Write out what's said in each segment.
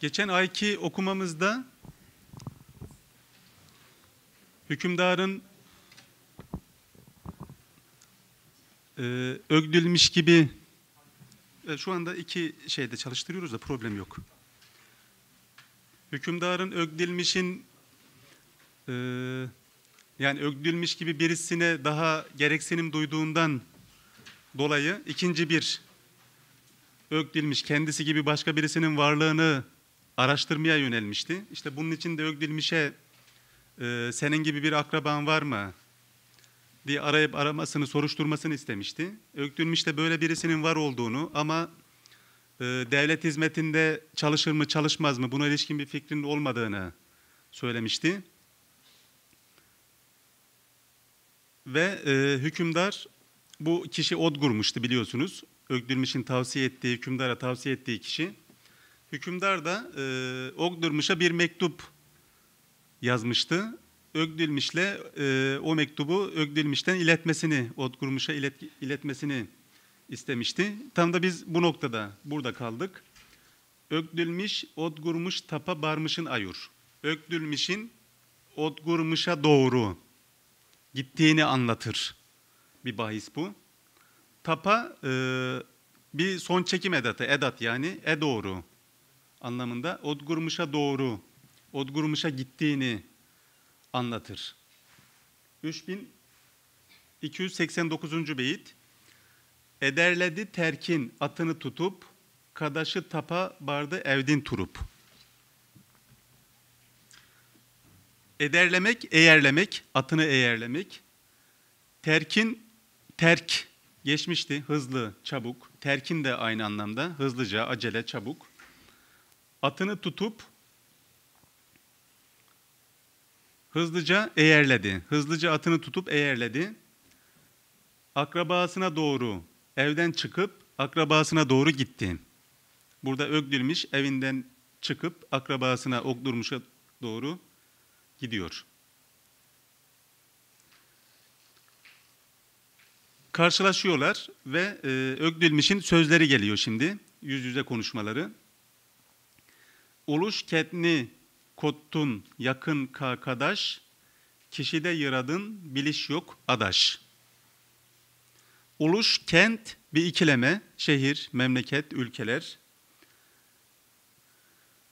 Geçen ayki okumamızda hükümdarın e, ögdülmüş gibi e, şu anda iki şeyde çalıştırıyoruz da problem yok. Hükümdarın ögdülmüşin e, yani ögdülmüş gibi birisine daha gereksinim duyduğundan dolayı ikinci bir ögdülmüş kendisi gibi başka birisinin varlığını araştırmaya yönelmişti. İşte bunun için de Ögdilmiş'e e, senin gibi bir akraban var mı diye arayıp aramasını, soruşturmasını istemişti. Ögdilmiş de böyle birisinin var olduğunu ama e, devlet hizmetinde çalışır mı çalışmaz mı buna ilişkin bir fikrinin olmadığını söylemişti. Ve e, hükümdar bu kişi Odgur'muştu biliyorsunuz. Ögdülmiş'in tavsiye ettiği, hükümdara tavsiye ettiği kişi. Hükümdar da e, Ogdürmiş'e bir mektup yazmıştı. Ögdülmiş'le e, o mektubu Ögdülmiş'ten iletmesini, Otkurmuş'a ilet, iletmesini istemişti. Tam da biz bu noktada, burada kaldık. Ögdülmiş, Otgurmuş, Tapa, Barmış'ın ayur. Ögdülmiş'in Otgurmuş'a doğru gittiğini anlatır bir bahis bu. Tapa e, bir son çekim edatı, edat yani e doğru anlamında Odgurmuş'a doğru, Odgurmuş'a gittiğini anlatır. 3289. beyit Ederledi terkin atını tutup, kadaşı tapa bardı evdin turup. Ederlemek, eğerlemek, atını eğerlemek. Terkin, terk geçmişti hızlı, çabuk. Terkin de aynı anlamda hızlıca, acele, çabuk atını tutup hızlıca eğerledi. Hızlıca atını tutup eğerledi. Akrabasına doğru evden çıkıp akrabasına doğru gitti. Burada ögdülmüş evinden çıkıp akrabasına okdurmuşa doğru gidiyor. Karşılaşıyorlar ve e, Ögdülmiş'in sözleri geliyor şimdi. Yüz yüze konuşmaları. Uluş ketni kottun yakın kakadaş, kişide yıradın biliş yok adaş. Uluş kent bir ikileme, şehir, memleket, ülkeler.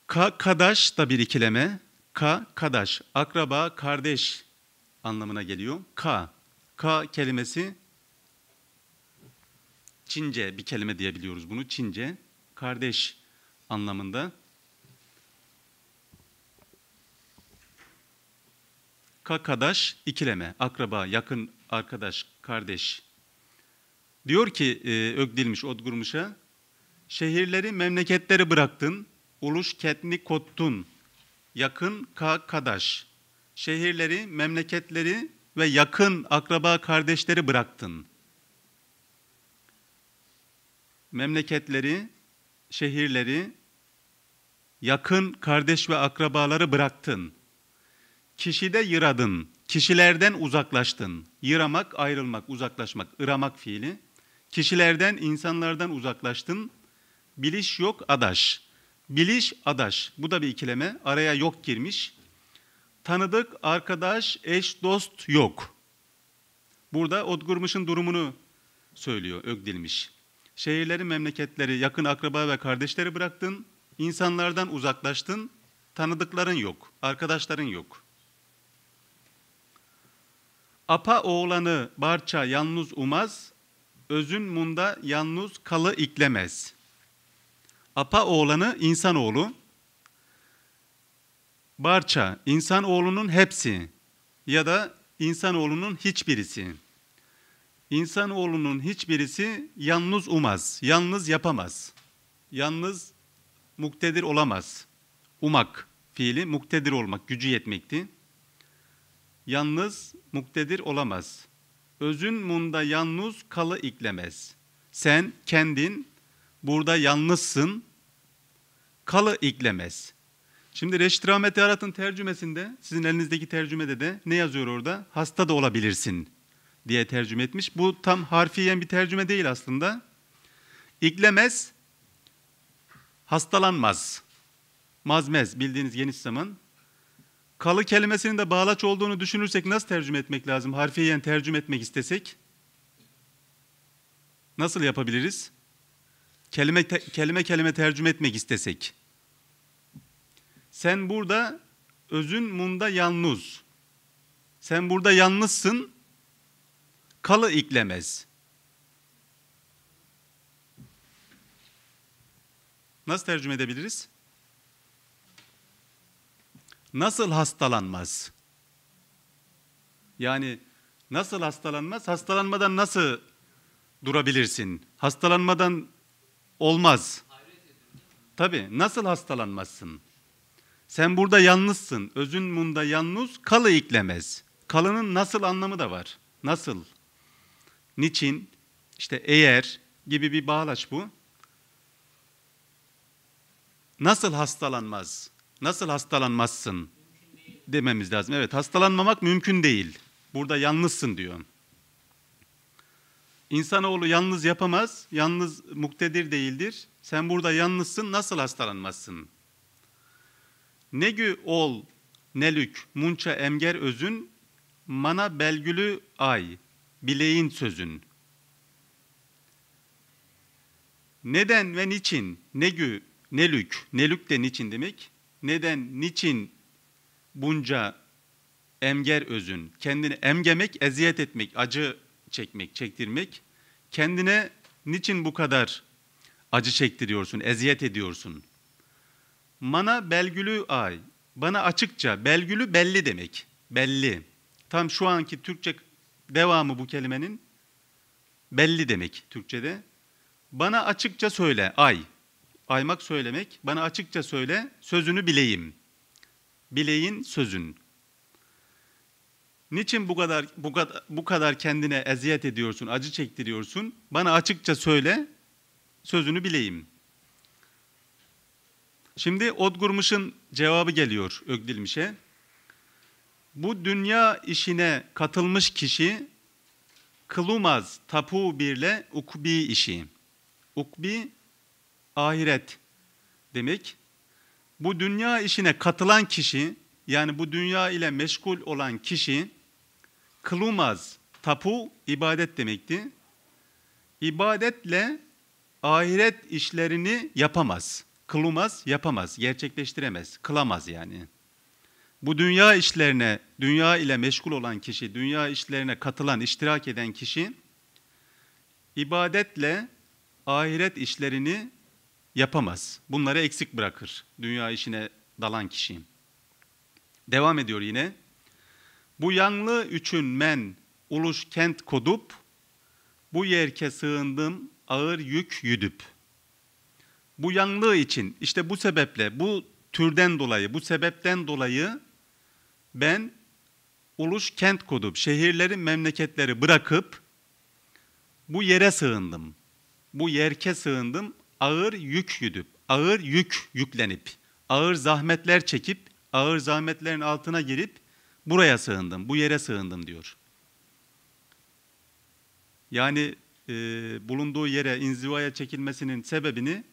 kadaş da bir ikileme, ka kadaş, akraba, kardeş anlamına geliyor. Ka, ka kelimesi Çince bir kelime diyebiliyoruz bunu. Çince kardeş anlamında. kakadaş ikileme, akraba, yakın arkadaş, kardeş. Diyor ki e, Ögdilmiş Odgurmuş'a, şehirleri memleketleri bıraktın, uluş ketni kottun, yakın kakadaş. Şehirleri, memleketleri ve yakın akraba kardeşleri bıraktın. Memleketleri, şehirleri, yakın kardeş ve akrabaları bıraktın.'' Kişide yıradın, kişilerden uzaklaştın. Yıramak, ayrılmak, uzaklaşmak, ıramak fiili. Kişilerden, insanlardan uzaklaştın. Biliş yok, adaş. Biliş, adaş. Bu da bir ikileme. Araya yok girmiş. Tanıdık, arkadaş, eş, dost yok. Burada Odgurmuş'un durumunu söylüyor Ögdilmiş. Şehirleri, memleketleri, yakın akraba ve kardeşleri bıraktın. İnsanlardan uzaklaştın. Tanıdıkların yok, arkadaşların yok.'' Apa oğlanı barça yalnız umaz, özün munda yalnız kalı iklemez. Apa oğlanı insanoğlu, barça insanoğlunun hepsi ya da insanoğlunun hiçbirisi. İnsanoğlunun hiçbirisi yalnız umaz, yalnız yapamaz, yalnız muktedir olamaz. Umak fiili muktedir olmak, gücü yetmekti yalnız muktedir olamaz. Özün munda yalnız kalı iklemez. Sen kendin burada yalnızsın, kalı iklemez. Şimdi Reşit Rahmet Yarat'ın tercümesinde, sizin elinizdeki tercümede de ne yazıyor orada? Hasta da olabilirsin diye tercüme etmiş. Bu tam harfiyen bir tercüme değil aslında. İklemez, hastalanmaz. Mazmez bildiğiniz geniş zaman Kalı kelimesinin de bağlaç olduğunu düşünürsek nasıl tercüme etmek lazım? Harfiyen tercüme etmek istesek nasıl yapabiliriz? Kelime te, kelime kelime tercüme etmek istesek. Sen burada özün munda yalnız. Sen burada yalnızsın. Kalı iklemez. Nasıl tercüme edebiliriz? nasıl hastalanmaz? Yani nasıl hastalanmaz? Hastalanmadan nasıl durabilirsin? Hastalanmadan olmaz. Tabi nasıl hastalanmazsın? Sen burada yalnızsın. Özün munda yalnız kalı iklemez. Kalının nasıl anlamı da var. Nasıl? Niçin? İşte eğer gibi bir bağlaç bu. Nasıl hastalanmaz? Nasıl hastalanmazsın dememiz lazım. Evet hastalanmamak mümkün değil. Burada yalnızsın diyor. İnsanoğlu yalnız yapamaz, yalnız muktedir değildir. Sen burada yalnızsın, nasıl hastalanmazsın? Ne gü ol, nelük, munça emger özün, mana belgülü ay, bileğin sözün. Neden ve niçin, ne gü, nelük, nelük de niçin demek? neden, niçin bunca emger özün, kendini emgemek, eziyet etmek, acı çekmek, çektirmek, kendine niçin bu kadar acı çektiriyorsun, eziyet ediyorsun? Mana belgülü ay, bana açıkça belgülü belli demek, belli. Tam şu anki Türkçe devamı bu kelimenin belli demek Türkçe'de. Bana açıkça söyle ay aymak söylemek, bana açıkça söyle, sözünü bileyim. Bileyin sözün. Niçin bu kadar bu kadar bu kadar kendine eziyet ediyorsun, acı çektiriyorsun? Bana açıkça söyle, sözünü bileyim. Şimdi Odgurmuş'un cevabı geliyor Ögdilmiş'e. Bu dünya işine katılmış kişi kılumaz tapu birle ukbi işi. Ukbi ahiret demek. Bu dünya işine katılan kişi, yani bu dünya ile meşgul olan kişi, kılumaz, tapu ibadet demekti. İbadetle ahiret işlerini yapamaz. Kılumaz, yapamaz, gerçekleştiremez, kılamaz yani. Bu dünya işlerine, dünya ile meşgul olan kişi, dünya işlerine katılan, iştirak eden kişi, ibadetle ahiret işlerini yapamaz. Bunları eksik bırakır. Dünya işine dalan kişiyim. Devam ediyor yine. Bu yanlı üçün men uluş kent kodup, bu yerke sığındım ağır yük yüdüp. Bu yanlığı için işte bu sebeple, bu türden dolayı, bu sebepten dolayı ben uluş kent kodup, şehirleri, memleketleri bırakıp bu yere sığındım. Bu yerke sığındım ağır yük yüdüp, ağır yük yüklenip, ağır zahmetler çekip, ağır zahmetlerin altına girip buraya sığındım, bu yere sığındım diyor. Yani e, bulunduğu yere inzivaya çekilmesinin sebebini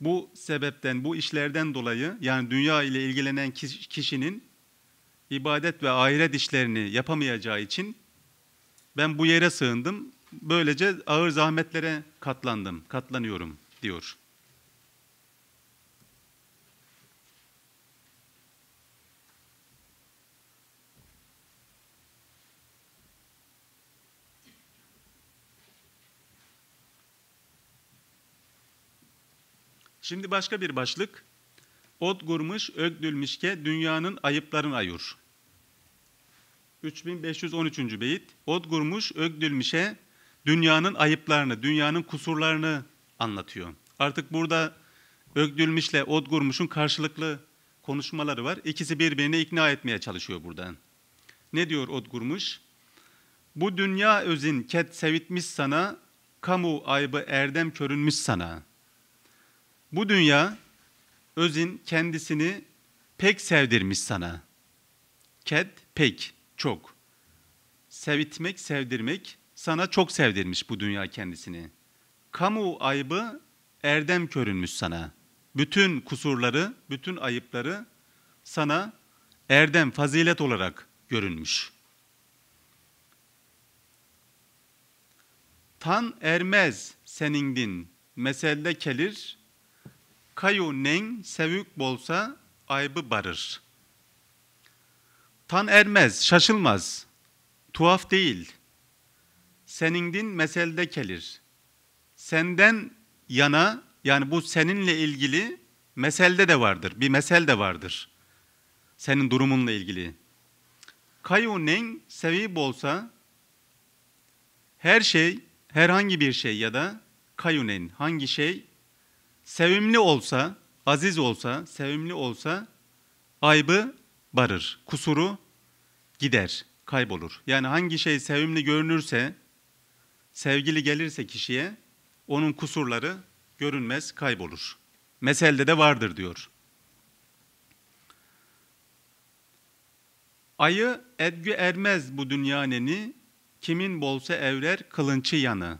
bu sebepten, bu işlerden dolayı yani dünya ile ilgilenen kişinin ibadet ve ahiret işlerini yapamayacağı için ben bu yere sığındım, böylece ağır zahmetlere katlandım, katlanıyorum diyor. Şimdi başka bir başlık. Ot gurmuş, ke dünyanın ayıplarını ayur. 3513. beyit. Ot gurmuş, ögdülmüşe dünyanın ayıplarını, dünyanın kusurlarını anlatıyor. Artık burada Ögdülmüş'le Odgurmuş'un karşılıklı konuşmaları var. İkisi birbirine ikna etmeye çalışıyor buradan. Ne diyor Odgurmuş? Bu dünya özin ket sevitmiş sana, kamu aybı erdem körünmüş sana. Bu dünya özin kendisini pek sevdirmiş sana. Ket pek, çok. Sevitmek, sevdirmek, sana çok sevdirmiş bu dünya kendisini. Kamu aybı erdem körünmüş sana. Bütün kusurları, bütün ayıpları sana erdem, fazilet olarak görünmüş. Tan ermez senin din, meselde gelir Kayu neng sevük bolsa aybı barır. Tan ermez, şaşılmaz, tuhaf değil.'' din meselde gelir. Senden yana yani bu seninle ilgili meselde de vardır. Bir mesel de vardır. Senin durumunla ilgili. Kayunen sebep olsa her şey, herhangi bir şey ya da kayunen hangi şey sevimli olsa, aziz olsa, sevimli olsa aybı barır, kusuru gider, kaybolur. Yani hangi şey sevimli görünürse, sevgili gelirse kişiye onun kusurları görünmez kaybolur. Meselde de vardır diyor. Ayı edgü ermez bu dünyaneni, kimin bolsa evrer kılınçı yanı.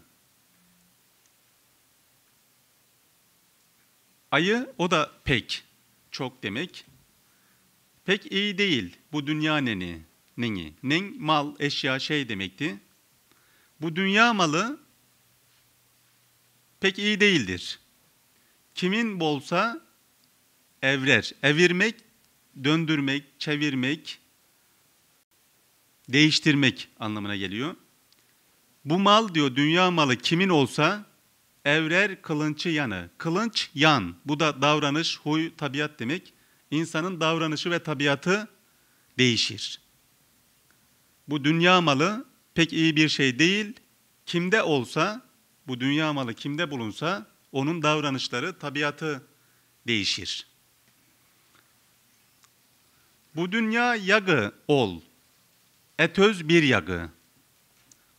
Ayı o da pek, çok demek. Pek iyi değil bu dünyaneni, neni. Nen mal, eşya, şey demekti. Bu dünya malı pek iyi değildir. Kimin bolsa evler. Evirmek, döndürmek, çevirmek, değiştirmek anlamına geliyor. Bu mal diyor dünya malı kimin olsa evrer kılınçı yanı. Kılınç yan. Bu da davranış, huy, tabiat demek. İnsanın davranışı ve tabiatı değişir. Bu dünya malı pek iyi bir şey değil. Kimde olsa, bu dünya malı kimde bulunsa onun davranışları, tabiatı değişir. Bu dünya yagı ol. Etöz bir yagı.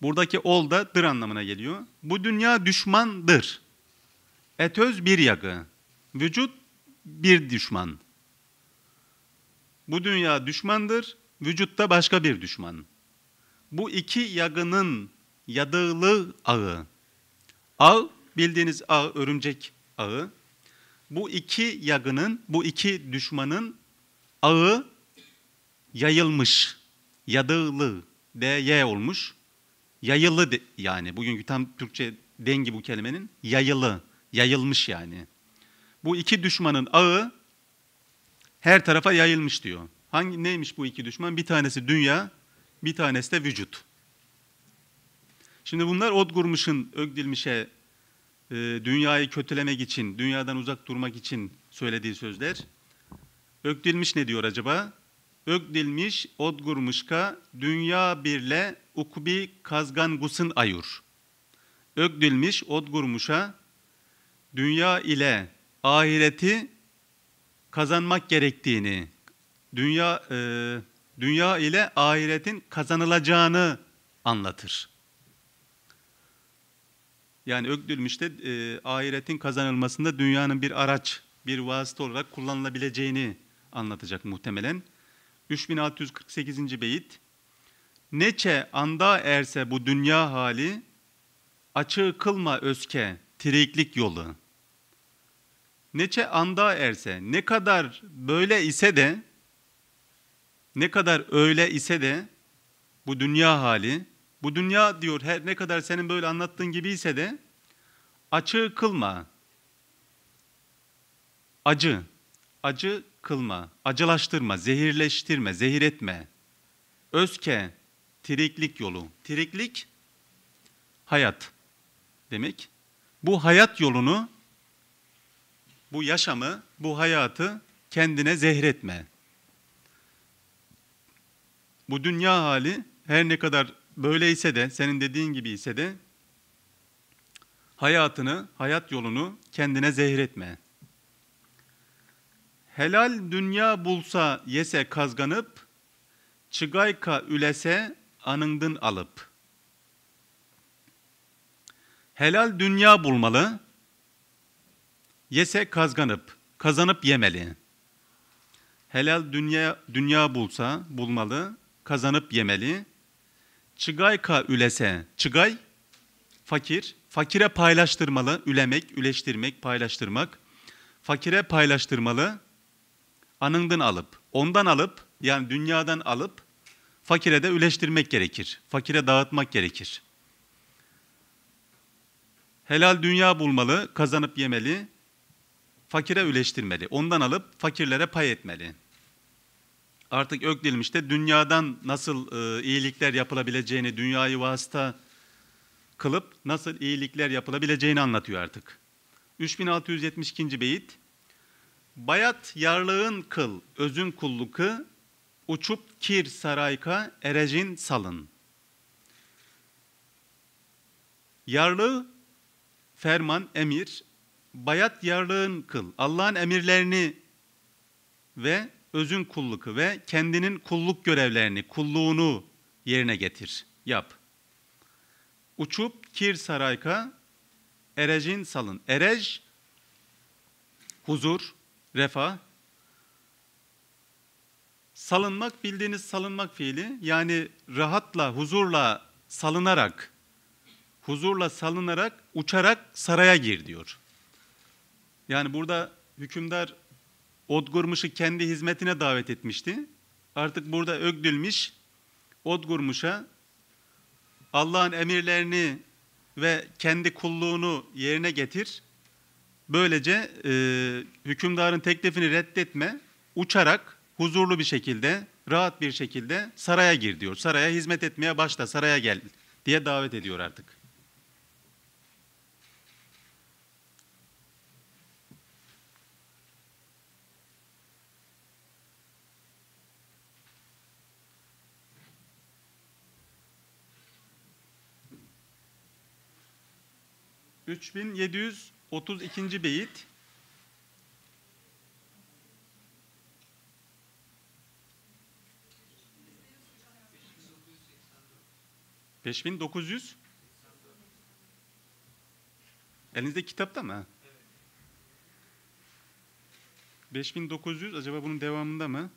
Buradaki ol da dır anlamına geliyor. Bu dünya düşmandır. Etöz bir yagı. Vücut bir düşman. Bu dünya düşmandır, vücutta başka bir düşman bu iki yagının yadığlı ağı. Ağ bildiğiniz ağ örümcek ağı. Bu iki yağının bu iki düşmanın ağı yayılmış. Yadığlı, y olmuş. Yayılı yani bugünkü tam Türkçe dengi bu kelimenin yayılı, yayılmış yani. Bu iki düşmanın ağı her tarafa yayılmış diyor. Hangi neymiş bu iki düşman? Bir tanesi dünya, bir tanesi de vücut. Şimdi bunlar Odgurmuş'un Ögdilmiş'e e, dünyayı kötülemek için, dünyadan uzak durmak için söylediği sözler. Ögdilmiş ne diyor acaba? Ögdilmiş Odgurmuş'ka dünya birle ukbi kazgan gusın ayur. Ögdilmiş Odgurmuş'a dünya ile ahireti kazanmak gerektiğini, dünya e, dünya ile ahiretin kazanılacağını anlatır. Yani ökdülmüşte e, ahiretin kazanılmasında dünyanın bir araç, bir vasıta olarak kullanılabileceğini anlatacak muhtemelen. 3648. beyit Neçe anda erse bu dünya hali, açığı kılma özke, tiriklik yolu. Neçe anda erse, ne kadar böyle ise de, ne kadar öyle ise de bu dünya hali, bu dünya diyor her ne kadar senin böyle anlattığın gibi ise de açığı kılma. Acı, acı kılma, acılaştırma, zehirleştirme, zehir etme. Özke, tiriklik yolu. Tiriklik, hayat demek. Bu hayat yolunu, bu yaşamı, bu hayatı kendine zehretme bu dünya hali her ne kadar böyleyse de, senin dediğin gibi ise de hayatını, hayat yolunu kendine zehir etme. Helal dünya bulsa yese kazganıp, çıgayka ülese anındın alıp. Helal dünya bulmalı, yese kazganıp, kazanıp yemeli. Helal dünya dünya bulsa bulmalı, kazanıp yemeli. Çıgayka ülese, çıgay fakir, fakire paylaştırmalı, ülemek, üleştirmek, paylaştırmak. Fakire paylaştırmalı, anından alıp, ondan alıp, yani dünyadan alıp, fakire de üleştirmek gerekir. Fakire dağıtmak gerekir. Helal dünya bulmalı, kazanıp yemeli, fakire üleştirmeli. Ondan alıp fakirlere pay etmeli.'' artık Ökdilmiş'te dünyadan nasıl e, iyilikler yapılabileceğini, dünyayı vasıta kılıp nasıl iyilikler yapılabileceğini anlatıyor artık. 3672. beyit. Bayat yarlığın kıl, özün kulluku, uçup kir sarayka erecin salın. Yarlığı, ferman, emir, bayat yarlığın kıl, Allah'ın emirlerini ve özün kulluku ve kendinin kulluk görevlerini, kulluğunu yerine getir, yap. Uçup kir sarayka erecin salın. erej huzur, refah. Salınmak bildiğiniz salınmak fiili yani rahatla, huzurla salınarak, huzurla salınarak, uçarak saraya gir diyor. Yani burada hükümdar Odgurmuş'u kendi hizmetine davet etmişti. Artık burada Ögdülmiş Odgurmuş'a Allah'ın emirlerini ve kendi kulluğunu yerine getir. Böylece e, hükümdarın teklifini reddetme, uçarak huzurlu bir şekilde, rahat bir şekilde saraya gir diyor. Saraya hizmet etmeye başla, saraya gel diye davet ediyor artık. 3732. beyit. Beş bin dokuz yüz. Elinizde kitapta mı? Beş bin dokuz yüz acaba bunun devamında mı?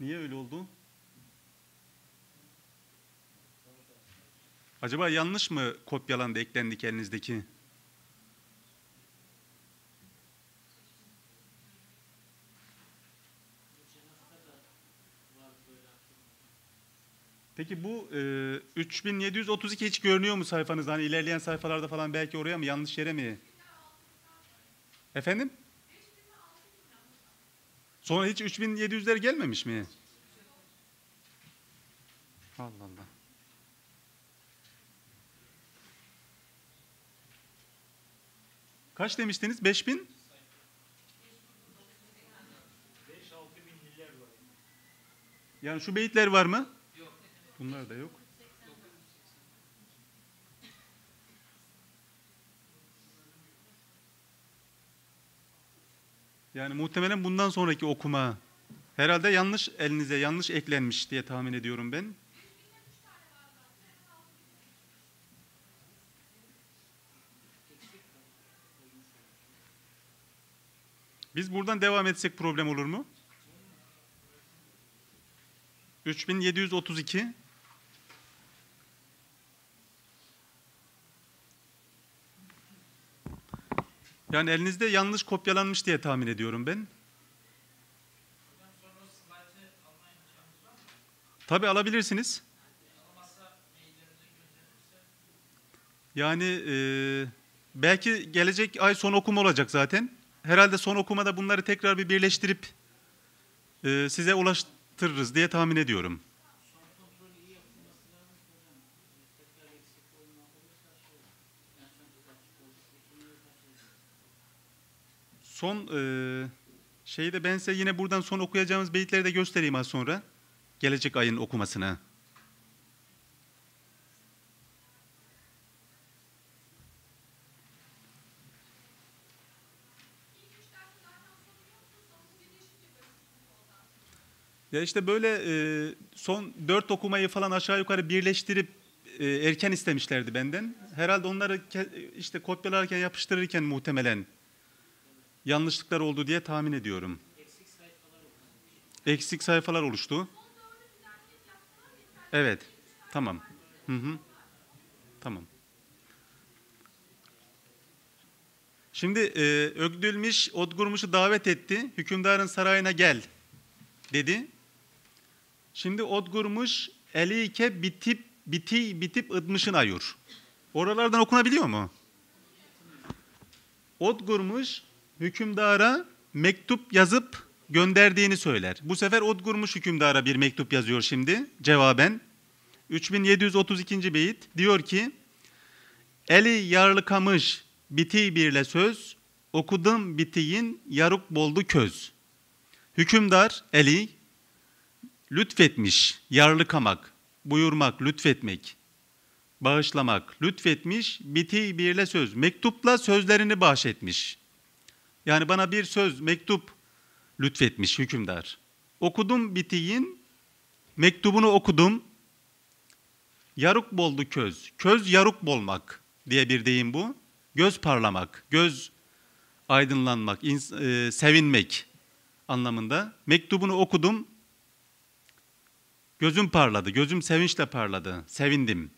Niye öyle oldu? Acaba yanlış mı kopyalandı, eklendi elinizdeki? Peki bu e, 3732 hiç görünüyor mu sayfanızda? Hani ilerleyen sayfalarda falan belki oraya mı yanlış yere mi? Efendim? Sonra hiç 3700'ler gelmemiş mi? Allah Allah. Kaç demiştiniz? 5000? 5-6 Yani şu beyitler var mı? Yok. Bunlar da yok. Yani muhtemelen bundan sonraki okuma herhalde yanlış elinize yanlış eklenmiş diye tahmin ediyorum ben. Biz buradan devam etsek problem olur mu? 3732 Yani elinizde yanlış kopyalanmış diye tahmin ediyorum ben. Tabi alabilirsiniz. Yani e, belki gelecek ay son okum olacak zaten herhalde son okumada bunları tekrar bir birleştirip e, size ulaştırırız diye tahmin ediyorum. Son e, şeyi de ben size yine buradan son okuyacağımız beyitleri de göstereyim az sonra. Gelecek ayın okumasına. Ya işte böyle e, son dört okumayı falan aşağı yukarı birleştirip e, erken istemişlerdi benden. Herhalde onları ke- işte kopyalarken yapıştırırken muhtemelen yanlışlıklar oldu diye tahmin ediyorum. Eksik sayfalar, oluştu. Evet. Tamam. Hı hı. Tamam. Şimdi e, Ögdülmiş Odgurmuş'u davet etti. Hükümdarın sarayına gel dedi. Şimdi ot eli elike bitip biti bitip ıdmışın ayur. Oralardan okunabiliyor mu? Ot gurmuş hükümdara mektup yazıp gönderdiğini söyler. Bu sefer ot gurmuş hükümdara bir mektup yazıyor şimdi cevaben. 3732. beyit diyor ki Eli yarlıkamış biti birle söz, okudum bitiyin yaruk boldu köz. Hükümdar Eli lütfetmiş, yarlıkamak, buyurmak, lütfetmek, bağışlamak, lütfetmiş, biti birle söz, mektupla sözlerini bahşetmiş. Yani bana bir söz, mektup lütfetmiş hükümdar. Okudum bitiyin, mektubunu okudum, yaruk boldu köz, köz yaruk bolmak diye bir deyim bu. Göz parlamak, göz aydınlanmak, e, sevinmek anlamında. Mektubunu okudum, Gözüm parladı, gözüm sevinçle parladı, sevindim.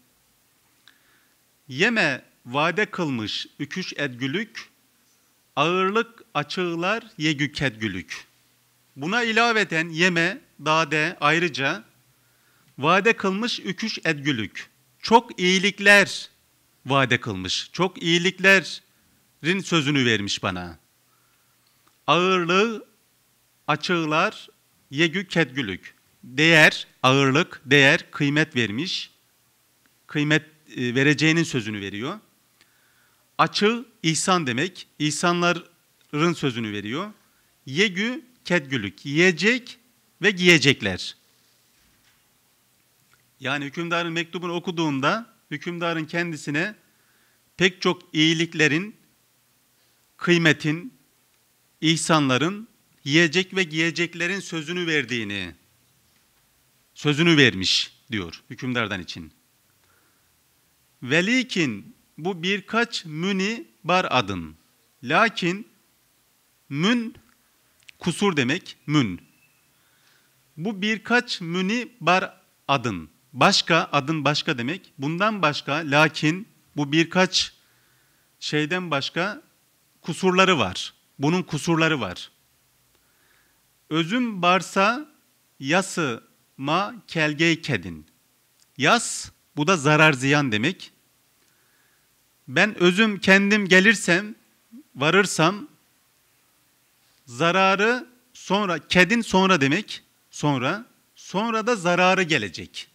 Yeme vade kılmış üküş edgülük, ağırlık açığlar yegük edgülük. Buna ilaveten yeme, dade ayrıca vade kılmış üküş edgülük. Çok iyilikler vade kılmış, çok iyiliklerin sözünü vermiş bana. Ağırlığı açığlar yegük edgülük değer, ağırlık, değer, kıymet vermiş. Kıymet e, vereceğinin sözünü veriyor. Açıl, ihsan demek. İhsanların sözünü veriyor. Yegü, kedgülük. Yiyecek ve giyecekler. Yani hükümdarın mektubunu okuduğunda hükümdarın kendisine pek çok iyiliklerin, kıymetin, ihsanların, yiyecek ve giyeceklerin sözünü verdiğini sözünü vermiş diyor hükümdardan için. Velikin bu birkaç müni bar adın. Lakin mün kusur demek mün. Bu birkaç müni bar adın. Başka adın başka demek. Bundan başka lakin bu birkaç şeyden başka kusurları var. Bunun kusurları var. Özüm barsa yası ma kelgey kedin. yaz bu da zarar ziyan demek. Ben özüm kendim gelirsem, varırsam zararı sonra kedin sonra demek. Sonra sonra da zararı gelecek.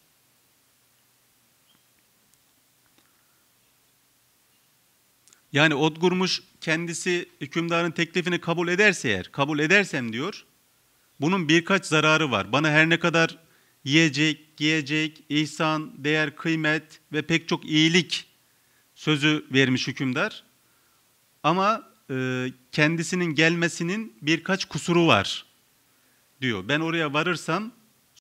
Yani Odgurmuş kendisi hükümdarın teklifini kabul ederse eğer, kabul edersem diyor, bunun birkaç zararı var. Bana her ne kadar yiyecek, giyecek, ihsan, değer, kıymet ve pek çok iyilik sözü vermiş hükümdar. Ama e, kendisinin gelmesinin birkaç kusuru var diyor. Ben oraya varırsam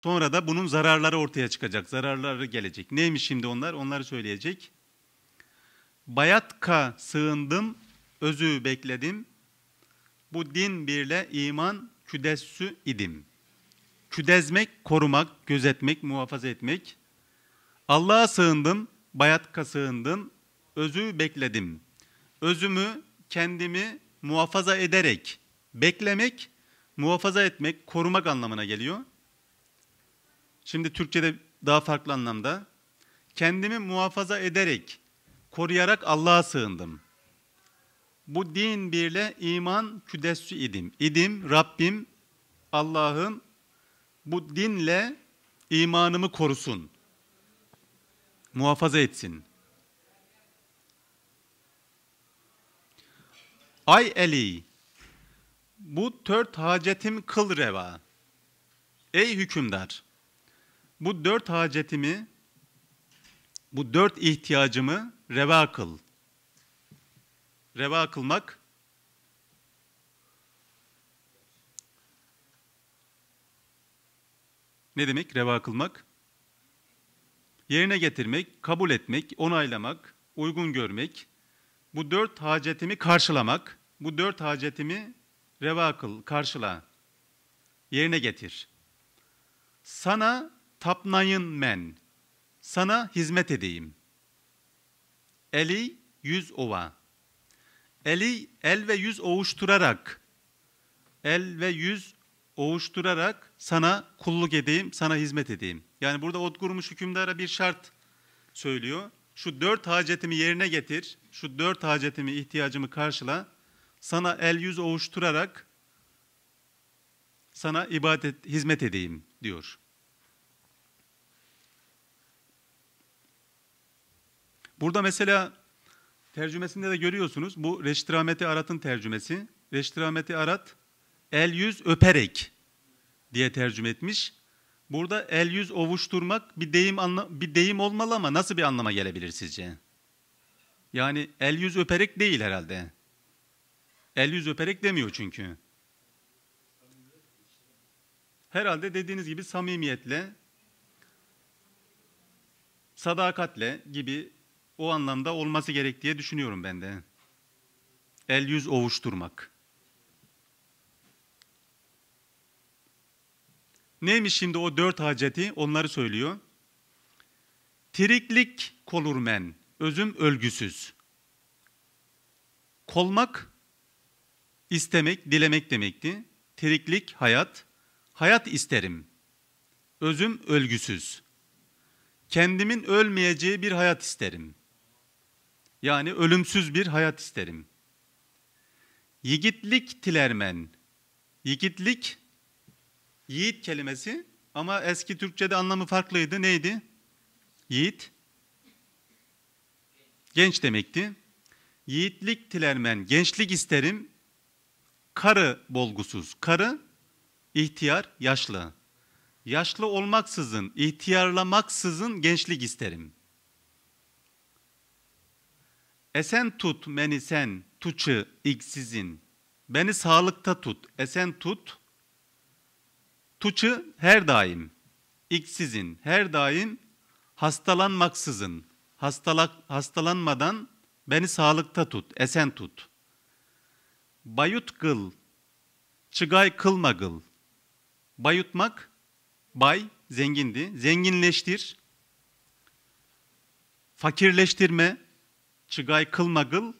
sonra da bunun zararları ortaya çıkacak, zararları gelecek. Neymiş şimdi onlar? Onları söyleyecek. Bayatka sığındım, özü bekledim. Bu din birle iman küdessü idim. Küdezmek, korumak, gözetmek, muhafaza etmek. Allah'a sığındım, bayatka sığındım, özü bekledim. Özümü, kendimi muhafaza ederek, beklemek, muhafaza etmek, korumak anlamına geliyor. Şimdi Türkçe'de daha farklı anlamda. Kendimi muhafaza ederek, koruyarak Allah'a sığındım. Bu din birle iman küdessü idim. İdim Rabbim Allah'ın bu dinle imanımı korusun, muhafaza etsin. Ay eli, bu dört hacetim kıl reva. Ey hükümdar, bu dört hacetimi, bu dört ihtiyacımı reva kıl. Reva kılmak, Ne demek reva kılmak? Yerine getirmek, kabul etmek, onaylamak, uygun görmek, bu dört hacetimi karşılamak, bu dört hacetimi reva kıl, karşıla, yerine getir. Sana tapnayın men, sana hizmet edeyim. Eli yüz ova. Eli el ve yüz ovuşturarak, el ve yüz oğuşturarak sana kulluk edeyim, sana hizmet edeyim. Yani burada ot kurmuş hükümdara bir şart söylüyor. Şu dört hacetimi yerine getir, şu dört hacetimi, ihtiyacımı karşıla, sana el yüz oğuşturarak sana ibadet, hizmet edeyim diyor. Burada mesela tercümesinde de görüyorsunuz, bu Reştirameti Arat'ın tercümesi. Reştirameti Arat, el yüz öperek diye tercüme etmiş. Burada el yüz ovuşturmak bir deyim anla bir deyim olmalı ama nasıl bir anlama gelebilir sizce? Yani el yüz öperek değil herhalde. El yüz öperek demiyor çünkü. Herhalde dediğiniz gibi samimiyetle, sadakatle gibi o anlamda olması gerek diye düşünüyorum ben de. El yüz ovuşturmak. Neymiş şimdi o dört haceti? Onları söylüyor. Tiriklik kolurmen, özüm ölgüsüz. Kolmak, istemek, dilemek demekti. Tiriklik, hayat. Hayat isterim. Özüm ölgüsüz. Kendimin ölmeyeceği bir hayat isterim. Yani ölümsüz bir hayat isterim. Yigitlik tilermen. Yigitlik Yiğit kelimesi ama eski Türkçe'de anlamı farklıydı. Neydi? Yiğit. Genç demekti. Yiğitlik dilermen, gençlik isterim. Karı bolgusuz. Karı, ihtiyar, yaşlı. Yaşlı olmaksızın, ihtiyarlamaksızın gençlik isterim. Esen tut beni sen, tuçu iksizin. Beni sağlıkta tut, esen tut, Tuçu her daim, iksizin, her daim hastalanmaksızın, hastalak, hastalanmadan beni sağlıkta tut, esen tut. Bayut kıl, çıgay kılma kıl. Bayutmak, bay, zengindi, zenginleştir. Fakirleştirme, çıgay kılma kıl.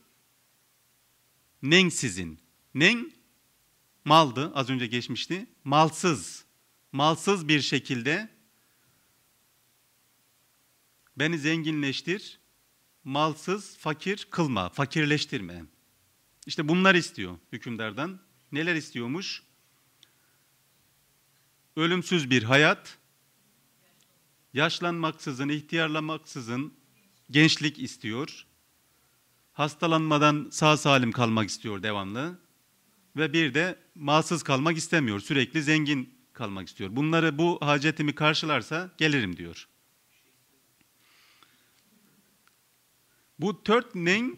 Neng sizin. Neng, maldı, az önce geçmişti. Malsız, malsız bir şekilde beni zenginleştir, malsız, fakir kılma, fakirleştirme. İşte bunlar istiyor hükümdardan. Neler istiyormuş? Ölümsüz bir hayat, yaşlanmaksızın, ihtiyarlamaksızın gençlik istiyor. Hastalanmadan sağ salim kalmak istiyor devamlı. Ve bir de malsız kalmak istemiyor. Sürekli zengin kalmak istiyor. Bunları bu hacetimi karşılarsa gelirim diyor. Bu dört nen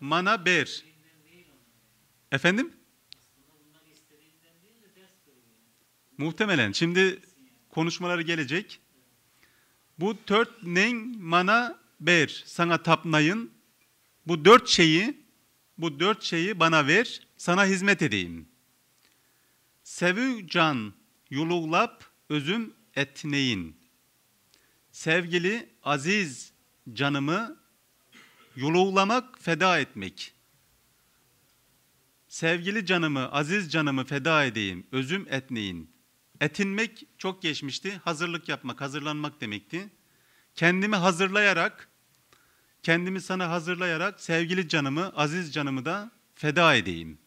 mana ber. Efendim? Muhtemelen. Şimdi konuşmaları gelecek. Bu dört nen mana ber. Sana tapnayın. Bu dört şeyi bu dört şeyi bana ver. Sana hizmet edeyim. Sevü can yuluğlap özüm etneyin. Sevgili aziz canımı yuluğlamak feda etmek. Sevgili canımı, aziz canımı feda edeyim, özüm etneyin. Etinmek çok geçmişti, hazırlık yapmak, hazırlanmak demekti. Kendimi hazırlayarak, kendimi sana hazırlayarak sevgili canımı, aziz canımı da feda edeyim.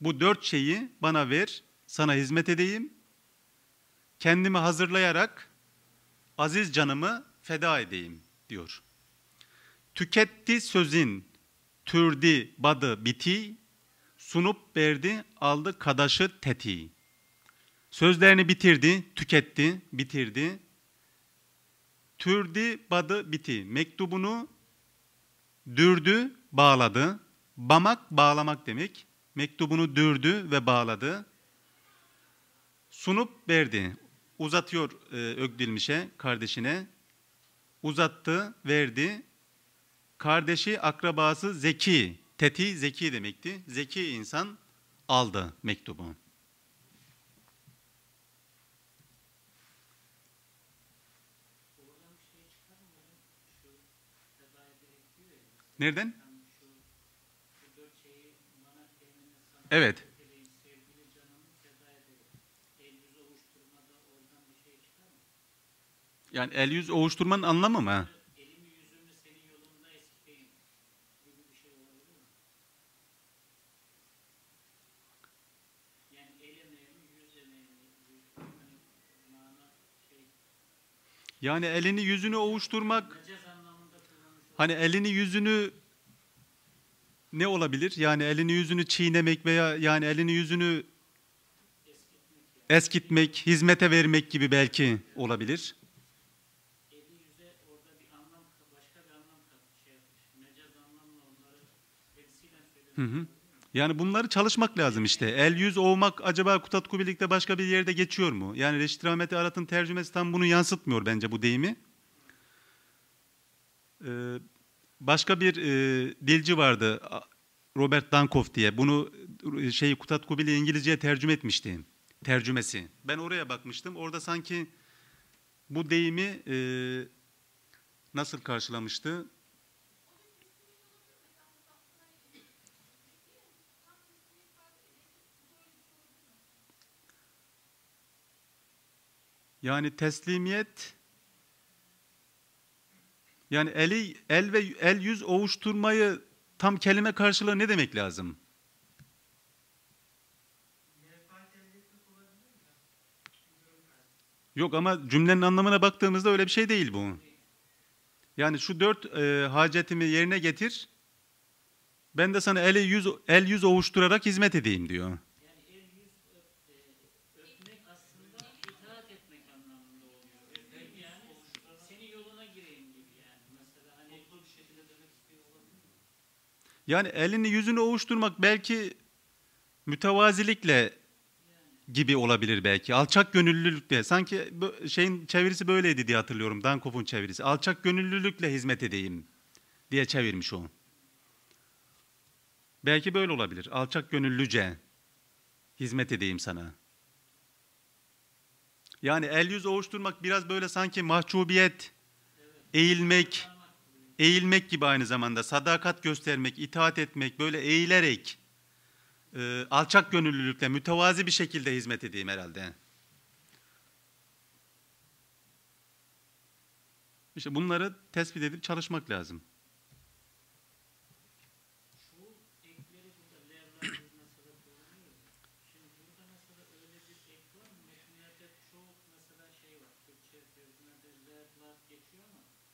Bu dört şeyi bana ver, sana hizmet edeyim, kendimi hazırlayarak aziz canımı feda edeyim diyor. Tüketti sözün, türdi badı biti, sunup verdi aldı kadaşı teti Sözlerini bitirdi, tüketti, bitirdi. Türdi badı biti, mektubunu dürdü, bağladı. Bamak bağlamak demek. Mektubunu dürdü ve bağladı. Sunup verdi uzatıyor e, Ögdilmiş'e, kardeşine. Uzattı, verdi. Kardeşi, akrabası Zeki. Teti Zeki demekti. Zeki insan aldı mektubu. Şey hani Nereden? Evet. Yani el yüz ovuşturmanın anlamı mı? Yani elini yüzünü ovuşturmak hani elini yüzünü ne olabilir? Yani elini yüzünü çiğnemek veya yani elini yüzünü eskitmek, hizmete vermek gibi belki olabilir. Hı hı. Yani bunları çalışmak lazım işte. El yüz ovmak acaba Kutatku birlikte başka bir yerde geçiyor mu? Yani Reşit Rahmeti Arat'ın tercümesi tam bunu yansıtmıyor bence bu deyimi. Ee, başka bir e, dilci vardı Robert Dankov diye. Bunu e, şey Kutat Kubili İngilizceye tercüme etmişti. Tercümesi. Ben oraya bakmıştım. Orada sanki bu deyimi e, nasıl karşılamıştı? Yani teslimiyet yani eli el ve el yüz ovuşturmayı tam kelime karşılığı ne demek lazım? Yok ama cümlenin anlamına baktığımızda öyle bir şey değil bu. Yani şu dört e, hacetimi yerine getir. Ben de sana eli yüz, el yüz ovuşturarak hizmet edeyim diyor. Yani elini yüzünü ovuşturmak belki mütevazilikle gibi olabilir belki. Alçak gönüllülükle. Sanki şeyin çevirisi böyleydi diye hatırlıyorum. Dankov'un çevirisi. Alçak gönüllülükle hizmet edeyim diye çevirmiş o. Belki böyle olabilir. Alçak gönüllüce hizmet edeyim sana. Yani el yüz ovuşturmak biraz böyle sanki mahcubiyet, eğilmek, eğilmek gibi aynı zamanda sadakat göstermek, itaat etmek, böyle eğilerek e, alçak gönüllülükle, mütevazi bir şekilde hizmet edeyim herhalde. İşte bunları tespit edip çalışmak lazım.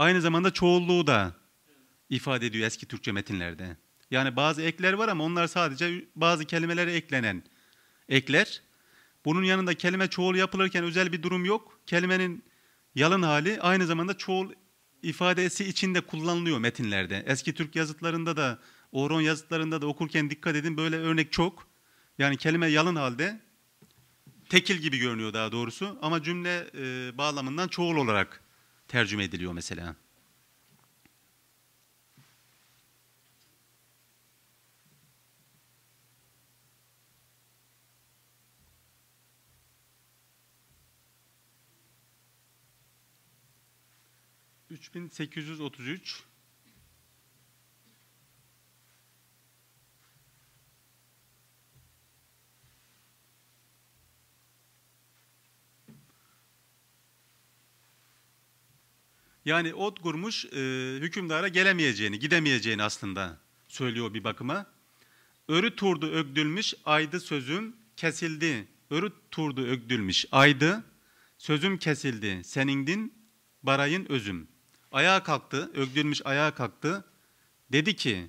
aynı zamanda çoğulluğu da ifade ediyor eski Türkçe metinlerde. Yani bazı ekler var ama onlar sadece bazı kelimelere eklenen ekler. Bunun yanında kelime çoğul yapılırken özel bir durum yok. Kelimenin yalın hali aynı zamanda çoğul ifadesi içinde kullanılıyor metinlerde. Eski Türk yazıtlarında da, Oron yazıtlarında da okurken dikkat edin böyle örnek çok. Yani kelime yalın halde tekil gibi görünüyor daha doğrusu ama cümle e, bağlamından çoğul olarak tercüme ediliyor mesela. ...3833 Yani ot kurmuş e, hükümdara gelemeyeceğini, gidemeyeceğini aslında söylüyor bir bakıma. Örü turdu ögdülmüş, aydı sözüm kesildi. Örü turdu ögdülmüş, aydı sözüm kesildi. Senindin, barayın özüm. Ayağa kalktı, ögdülmüş ayağa kalktı. Dedi ki,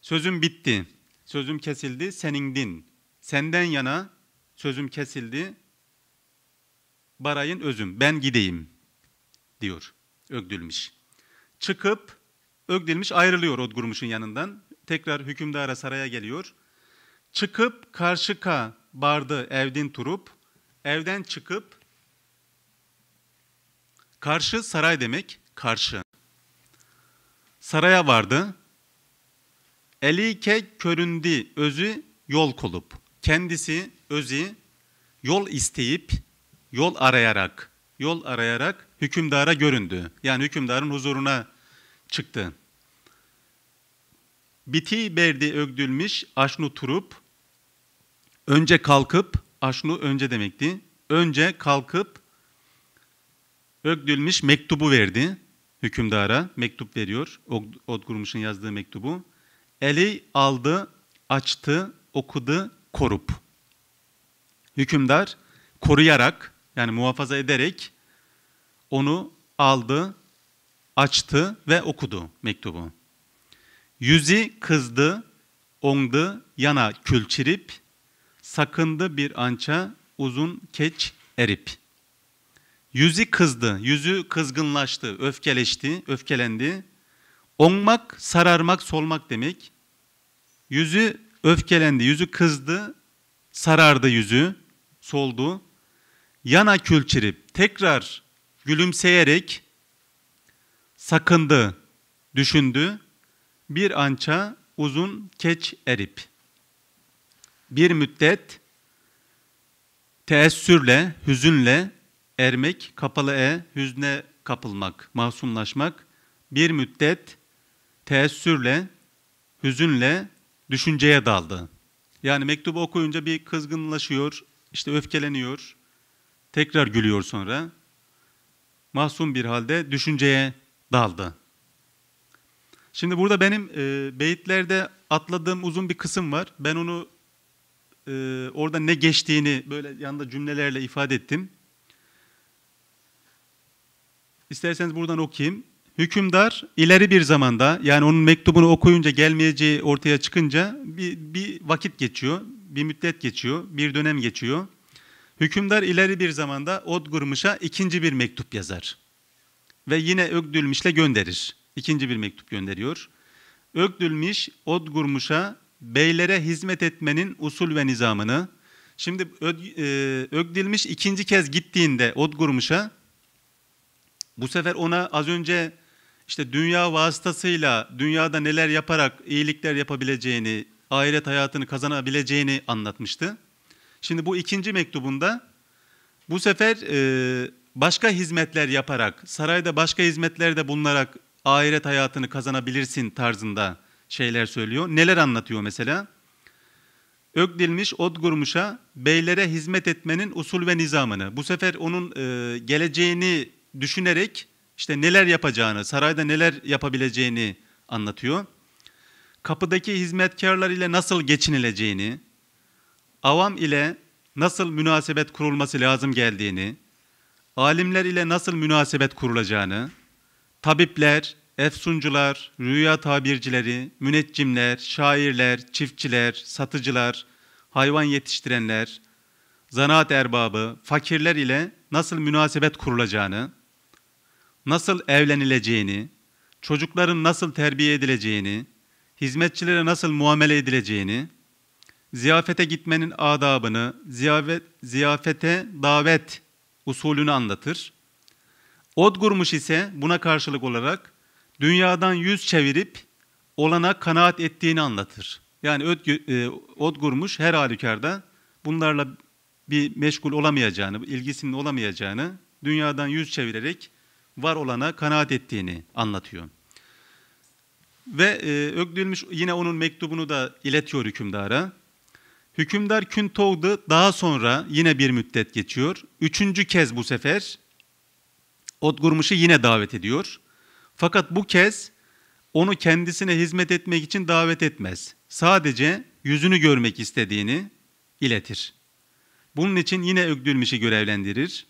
sözüm bitti, sözüm kesildi, senindin. Senden yana sözüm kesildi, barayın özüm, ben gideyim.'' diyor Ögdülmiş. Çıkıp Ögdülmiş ayrılıyor Odgurmuş'un yanından. Tekrar hükümdara saraya geliyor. Çıkıp karşıka bardı evden turup, evden çıkıp karşı saray demek karşı. Saraya vardı. Elike köründi özü yol kolup. Kendisi özü yol isteyip, yol arayarak, yol arayarak hükümdara göründü. Yani hükümdarın huzuruna çıktı. Biti berdi ögdülmüş aşnu turup, önce kalkıp, aşnu önce demekti, önce kalkıp ögdülmüş mektubu verdi hükümdara. Mektup veriyor, Odgurmuş'un yazdığı mektubu. Eli aldı, açtı, okudu, korup. Hükümdar koruyarak yani muhafaza ederek onu aldı, açtı ve okudu mektubu. Yüzü kızdı, ondu yana külçirip, sakındı bir anca uzun keç erip. Yüzü kızdı, yüzü kızgınlaştı, öfkeleşti, öfkelendi. Onmak, sararmak, solmak demek. Yüzü öfkelendi, yüzü kızdı, sarardı yüzü, soldu. Yana külçirip tekrar gülümseyerek sakındı, düşündü. Bir anca uzun keç erip. Bir müddet teessürle, hüzünle ermek, kapalı e, hüzne kapılmak, masumlaşmak. Bir müddet teessürle, hüzünle düşünceye daldı. Yani mektubu okuyunca bir kızgınlaşıyor, işte öfkeleniyor, tekrar gülüyor sonra mahzun bir halde düşünceye daldı. Şimdi burada benim e, beyitlerde atladığım uzun bir kısım var. Ben onu e, orada ne geçtiğini böyle yanda cümlelerle ifade ettim. İsterseniz buradan okuyayım. Hükümdar ileri bir zamanda yani onun mektubunu okuyunca gelmeyeceği ortaya çıkınca bir, bir vakit geçiyor, bir müddet geçiyor, bir dönem geçiyor. Hükümdar ileri bir zamanda Odgurmuş'a ikinci bir mektup yazar. Ve yine Ögdülmiş'le gönderir. İkinci bir mektup gönderiyor. Ögdülmiş, Odgurmuş'a beylere hizmet etmenin usul ve nizamını, şimdi e, Ögdülmiş ikinci kez gittiğinde Odgurmuş'a, bu sefer ona az önce işte dünya vasıtasıyla dünyada neler yaparak iyilikler yapabileceğini, ahiret hayatını kazanabileceğini anlatmıştı. Şimdi bu ikinci mektubunda bu sefer e, başka hizmetler yaparak, sarayda başka hizmetlerde bulunarak ahiret hayatını kazanabilirsin tarzında şeyler söylüyor. Neler anlatıyor mesela? Ökdilmiş Odgurmuş'a beylere hizmet etmenin usul ve nizamını. Bu sefer onun e, geleceğini düşünerek işte neler yapacağını, sarayda neler yapabileceğini anlatıyor. Kapıdaki hizmetkarlar ile nasıl geçinileceğini, avam ile nasıl münasebet kurulması lazım geldiğini, alimler ile nasıl münasebet kurulacağını, tabipler, efsuncular, rüya tabircileri, müneccimler, şairler, çiftçiler, satıcılar, hayvan yetiştirenler, zanaat erbabı, fakirler ile nasıl münasebet kurulacağını, nasıl evlenileceğini, çocukların nasıl terbiye edileceğini, hizmetçilere nasıl muamele edileceğini, ziyafete gitmenin adabını, ziyafet, ziyafete davet usulünü anlatır. Odgurmuş ise buna karşılık olarak dünyadan yüz çevirip olana kanaat ettiğini anlatır. Yani ödgü, e, Odgurmuş her halükarda bunlarla bir meşgul olamayacağını, ilgisinin olamayacağını, dünyadan yüz çevirerek var olana kanaat ettiğini anlatıyor. Ve e, Ögdülmüş yine onun mektubunu da iletiyor hükümdara. Hükümdar Küntog'da daha sonra yine bir müddet geçiyor. Üçüncü kez bu sefer Otgurmuş'u yine davet ediyor. Fakat bu kez onu kendisine hizmet etmek için davet etmez. Sadece yüzünü görmek istediğini iletir. Bunun için yine Ögdülmiş'i görevlendirir.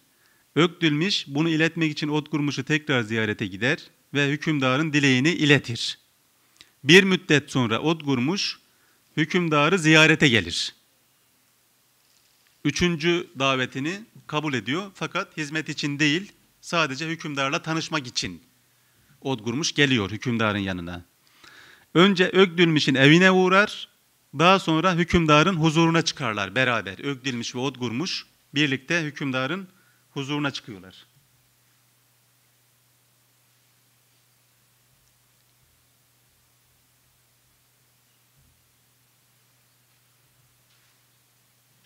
Ögdülmiş bunu iletmek için Otgurmuş'u tekrar ziyarete gider ve hükümdarın dileğini iletir. Bir müddet sonra Otgurmuş hükümdarı ziyarete gelir üçüncü davetini kabul ediyor. Fakat hizmet için değil, sadece hükümdarla tanışmak için Odgurmuş geliyor hükümdarın yanına. Önce Ögdülmüş'ün evine uğrar, daha sonra hükümdarın huzuruna çıkarlar beraber. Ögdilmiş ve Odgurmuş birlikte hükümdarın huzuruna çıkıyorlar.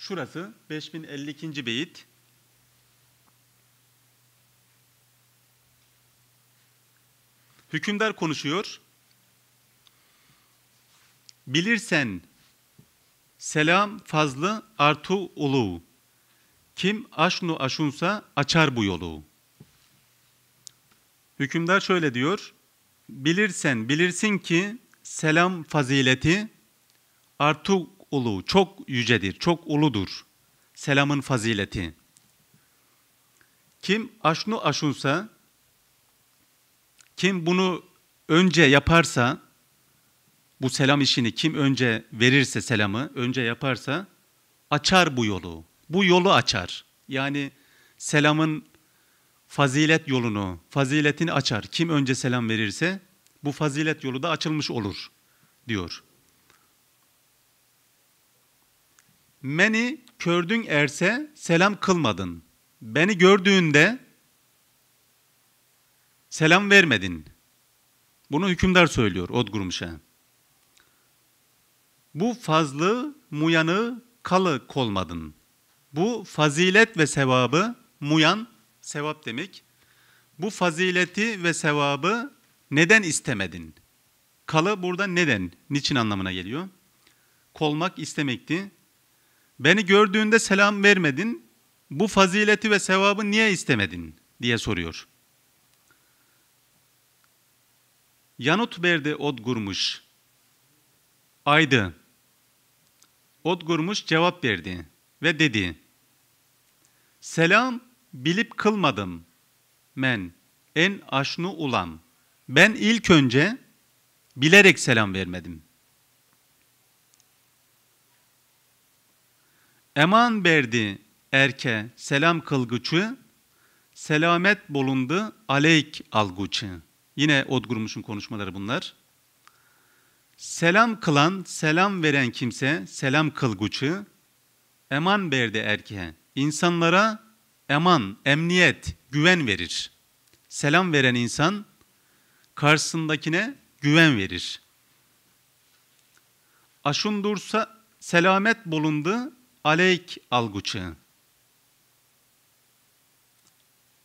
Şurası 5052. beyit. Hükümdar konuşuyor. Bilirsen selam fazlı Artu ulu. Kim aşnu aşunsa açar bu yolu. Hükümdar şöyle diyor. Bilirsen bilirsin ki selam fazileti Artu ulu, çok yücedir, çok uludur. Selamın fazileti. Kim aşnu aşunsa, kim bunu önce yaparsa, bu selam işini kim önce verirse selamı, önce yaparsa açar bu yolu. Bu yolu açar. Yani selamın fazilet yolunu, faziletini açar. Kim önce selam verirse bu fazilet yolu da açılmış olur diyor. Meni kördün erse selam kılmadın. Beni gördüğünde selam vermedin. Bunu hükümdar söylüyor Odgurumş'a. Bu fazlı muyanı kalı kolmadın. Bu fazilet ve sevabı muyan sevap demek. Bu fazileti ve sevabı neden istemedin? Kalı burada neden, niçin anlamına geliyor. Kolmak istemekti. Beni gördüğünde selam vermedin. Bu fazileti ve sevabı niye istemedin diye soruyor. Yanut verdi Odgurmuş. Aydı. Odgurmuş cevap verdi ve dedi. Selam bilip kılmadım. Men en aşnu ulam. Ben ilk önce bilerek selam vermedim.'' Eman verdi erke selam kılgıçı, selamet bulundu aleyk algıçı. Yine Odgurmuş'un konuşmaları bunlar. Selam kılan, selam veren kimse, selam kılgıçı, eman verdi erke. İnsanlara eman, emniyet, güven verir. Selam veren insan karşısındakine güven verir. Aşundursa selamet bulundu aleyk algıçı.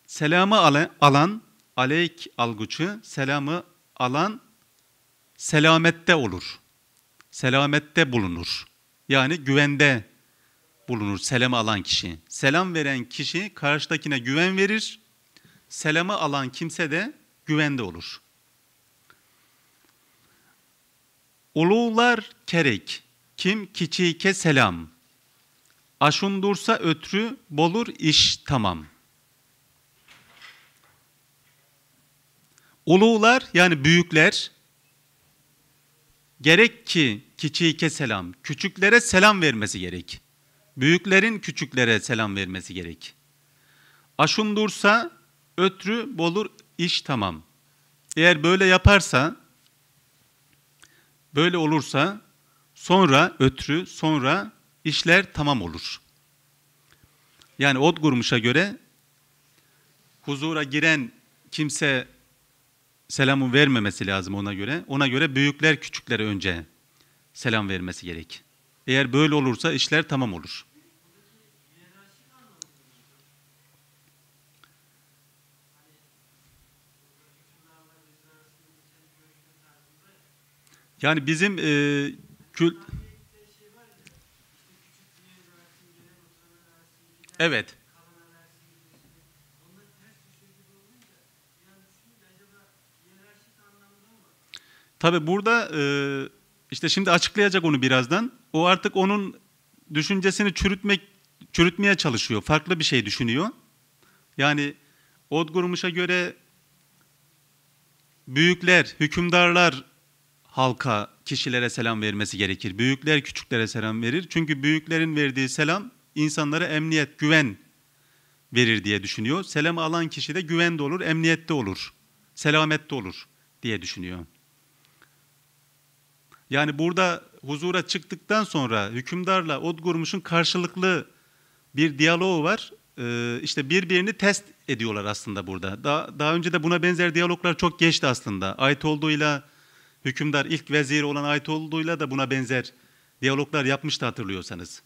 Selamı alan, aleyk algıçı, selamı alan selamette olur. Selamette bulunur. Yani güvende bulunur selam alan kişi. Selam veren kişi karşıdakine güven verir. Selamı alan kimse de güvende olur. Ulular kerek, kim kiçike selam.'' Aşundursa ötrü bolur iş tamam. Ulular yani büyükler gerek ki kiçike selam, küçüklere selam vermesi gerek. Büyüklerin küçüklere selam vermesi gerek. Aşundursa ötrü bolur iş tamam. Eğer böyle yaparsa, böyle olursa sonra ötrü, sonra işler tamam olur. Yani ot kurmuşa göre huzura giren kimse selamı vermemesi lazım ona göre. Ona göre büyükler küçüklere önce selam vermesi gerek. Eğer böyle olursa işler tamam olur. Yani bizim e, kült Evet. Tabi burada e, işte şimdi açıklayacak onu birazdan. O artık onun düşüncesini çürütmek çürütmeye çalışıyor. Farklı bir şey düşünüyor. Yani Odgurmuş'a göre büyükler, hükümdarlar halka, kişilere selam vermesi gerekir. Büyükler küçüklere selam verir. Çünkü büyüklerin verdiği selam insanlara emniyet, güven verir diye düşünüyor. Selam alan kişi de güvende olur, emniyette olur, selamette olur diye düşünüyor. Yani burada huzura çıktıktan sonra hükümdarla Odgurmuş'un karşılıklı bir diyaloğu var. Ee, işte birbirini test ediyorlar aslında burada. Daha, daha önce de buna benzer diyaloglar çok geçti aslında. Aytoldu'yla hükümdar ilk veziri olan Aytoldu'yla da buna benzer diyaloglar yapmıştı hatırlıyorsanız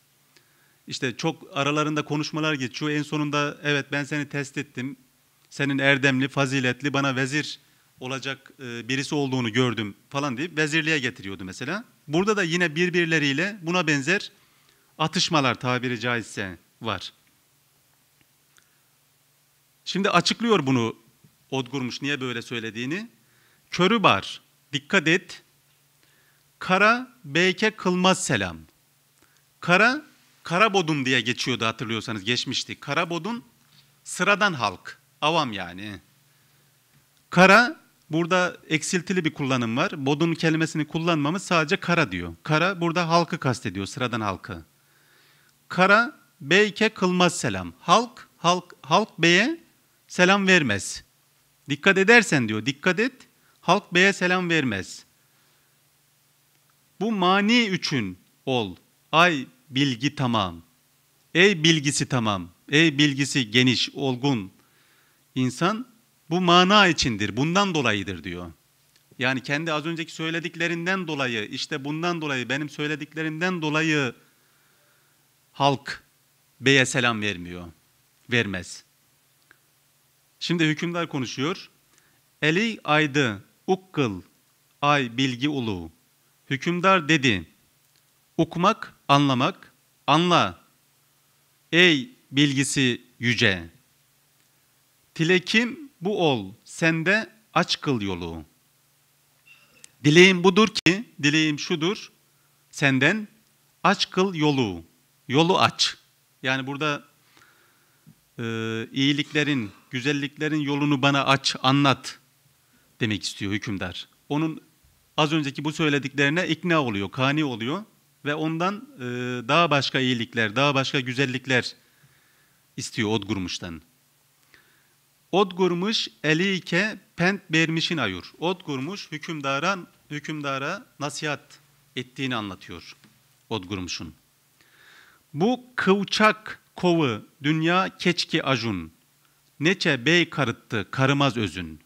işte çok aralarında konuşmalar geçiyor. En sonunda evet ben seni test ettim. Senin erdemli, faziletli, bana vezir olacak e, birisi olduğunu gördüm falan deyip vezirliğe getiriyordu mesela. Burada da yine birbirleriyle buna benzer atışmalar tabiri caizse var. Şimdi açıklıyor bunu Odgurmuş niye böyle söylediğini. Körü bar, dikkat et. Kara beyke kılmaz selam. Kara Karabodun diye geçiyordu hatırlıyorsanız geçmişti. Karabodun sıradan halk, avam yani. Kara burada eksiltili bir kullanım var. Bodun kelimesini kullanmamız sadece kara diyor. Kara burada halkı kastediyor, sıradan halkı. Kara beyke kılmaz selam. Halk halk halk beye selam vermez. Dikkat edersen diyor. Dikkat et. Halk beye selam vermez. Bu mani üçün ol. Ay bilgi tamam. Ey bilgisi tamam, ey bilgisi geniş, olgun insan bu mana içindir, bundan dolayıdır diyor. Yani kendi az önceki söylediklerinden dolayı, işte bundan dolayı, benim söylediklerimden dolayı halk beye selam vermiyor, vermez. Şimdi hükümdar konuşuyor. Eli aydı, ukkıl, ay bilgi ulu. Hükümdar dedi, Okumak, anlamak, anla. Ey bilgisi yüce. Dilekim bu ol, sende aç kıl yolu. Dileğim budur ki, dileğim şudur, senden aç kıl yolu, yolu aç. Yani burada e, iyiliklerin, güzelliklerin yolunu bana aç, anlat demek istiyor hükümdar. Onun az önceki bu söylediklerine ikna oluyor, kani oluyor ve ondan e, daha başka iyilikler, daha başka güzellikler istiyor Odgurmuş'tan. Odgurmuş eli elike pent bermişin ayur. Odgurmuş hükümdara, hükümdara nasihat ettiğini anlatıyor Odgurmuş'un. Bu kıvçak kovu dünya keçki ajun. Neçe bey karıttı karımaz özün.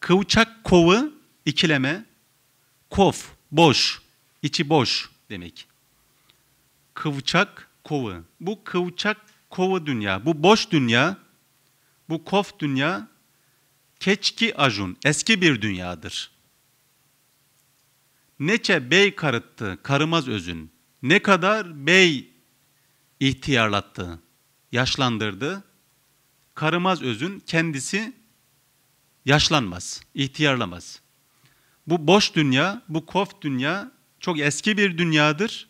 Kıvçak kovu ikileme. Kof boş içi boş demek. Kıvçak kova. Bu kıvçak kova dünya, bu boş dünya, bu kof dünya keçki ajun, eski bir dünyadır. Neçe bey karıttı, karımaz özün. Ne kadar bey ihtiyarlattı, yaşlandırdı. Karımaz özün kendisi yaşlanmaz, ihtiyarlamaz. Bu boş dünya, bu kof dünya çok eski bir dünyadır.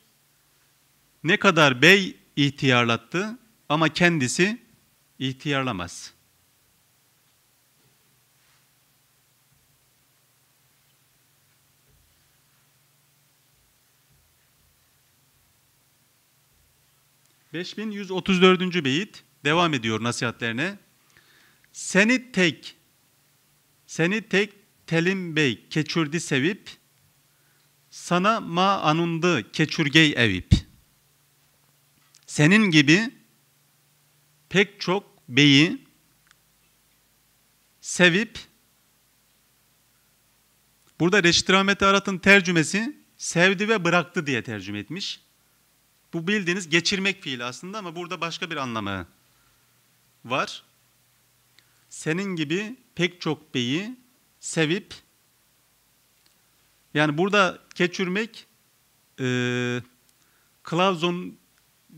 Ne kadar bey ihtiyarlattı ama kendisi ihtiyarlamaz. ...5134. beyit devam ediyor nasihatlerine. Seni tek, seni tek Telim Bey keçürdi sevip, sana ma anundı keçürgey evip. Senin gibi pek çok beyi sevip burada Reşit Rahmet Arat'ın tercümesi sevdi ve bıraktı diye tercüme etmiş. Bu bildiğiniz geçirmek fiili aslında ama burada başka bir anlamı var. Senin gibi pek çok beyi sevip yani burada keçürmek e, klavzon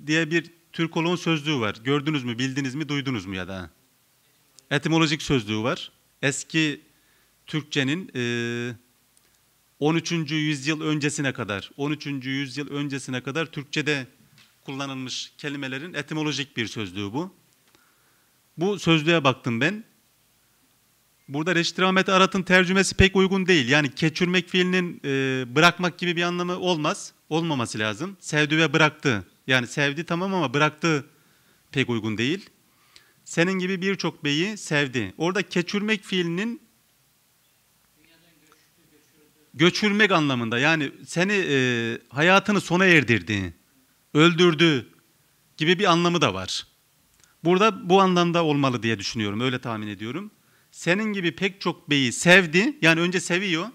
diye bir Türkoloğun sözlüğü var. Gördünüz mü, bildiniz mi, duydunuz mu ya da? Etimolojik sözlüğü var. Eski Türkçenin e, 13. yüzyıl öncesine kadar, 13. yüzyıl öncesine kadar Türkçe'de kullanılmış kelimelerin etimolojik bir sözlüğü bu. Bu sözlüğe baktım ben. Burada Reşit Rahmet Arat'ın tercümesi pek uygun değil. Yani keçürmek fiilinin e, bırakmak gibi bir anlamı olmaz. Olmaması lazım. Sevdi ve bıraktı. Yani sevdi tamam ama bıraktı pek uygun değil. Senin gibi birçok beyi sevdi. Orada keçürmek fiilinin göçürmek anlamında yani seni e, hayatını sona erdirdi, öldürdü gibi bir anlamı da var. Burada bu anlamda olmalı diye düşünüyorum, öyle tahmin ediyorum senin gibi pek çok beyi sevdi. Yani önce seviyor.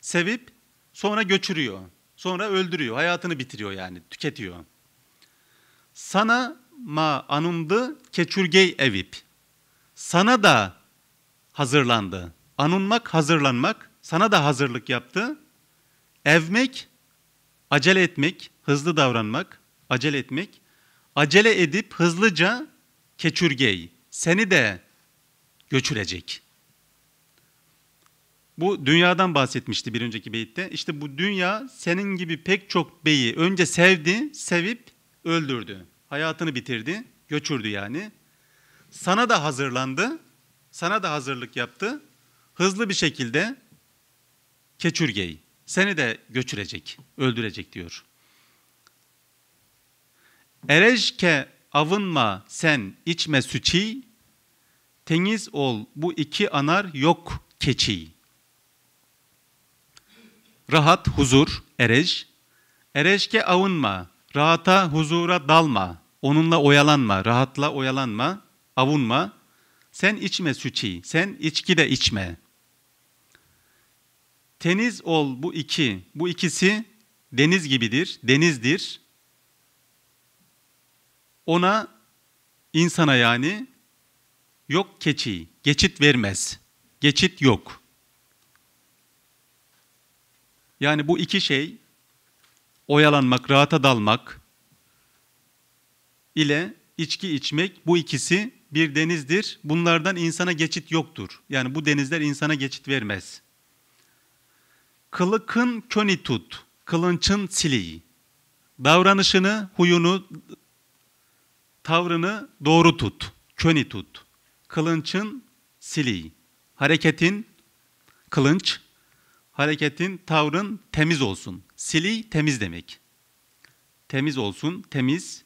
Sevip sonra göçürüyor. Sonra öldürüyor. Hayatını bitiriyor yani. Tüketiyor. Sana ma anundu keçürgey evip. Sana da hazırlandı. Anunmak hazırlanmak. Sana da hazırlık yaptı. Evmek acele etmek, hızlı davranmak, acele etmek. Acele edip hızlıca keçürgey. Seni de göçülecek. Bu dünyadan bahsetmişti bir önceki beyitte. İşte bu dünya senin gibi pek çok beyi önce sevdi, sevip öldürdü. Hayatını bitirdi, göçürdü yani. Sana da hazırlandı, sana da hazırlık yaptı. Hızlı bir şekilde keçürgeyi, seni de göçürecek, öldürecek diyor. Ereşke avınma sen içme süçi, teniz ol bu iki anar yok keçi. Rahat, huzur, erej. Ereşke avunma, rahata, huzura dalma. Onunla oyalanma, rahatla oyalanma, avunma. Sen içme süçi, sen içki de içme. Teniz ol bu iki, bu ikisi deniz gibidir, denizdir. Ona, insana yani Yok keçi, geçit vermez. Geçit yok. Yani bu iki şey oyalanmak, rahata dalmak ile içki içmek bu ikisi bir denizdir. Bunlardan insana geçit yoktur. Yani bu denizler insana geçit vermez. Kılıkın köni tut, kılınçın siliği. Davranışını, huyunu, tavrını doğru tut, köni tut.'' kılınçın siliği. Hareketin kılınç, hareketin, tavrın temiz olsun. Sili temiz demek. Temiz olsun, temiz.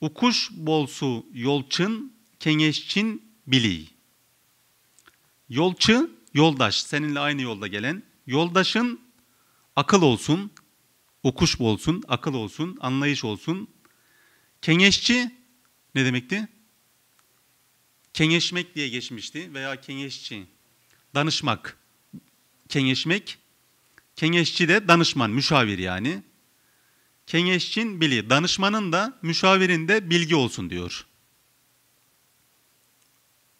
Ukuş bolsu yolçın, kengeşçin biliği. Yolçı, yoldaş, seninle aynı yolda gelen. Yoldaşın akıl olsun, ukuş bolsun, akıl olsun, anlayış olsun. Kengeşçi ne demekti? Kenyeşmek diye geçmişti veya kenyeşçi, danışmak, kenyeşmek, kenyeşçi de danışman, müşavir yani. Kenyeşçin bili, danışmanın da müşavirin de bilgi olsun diyor.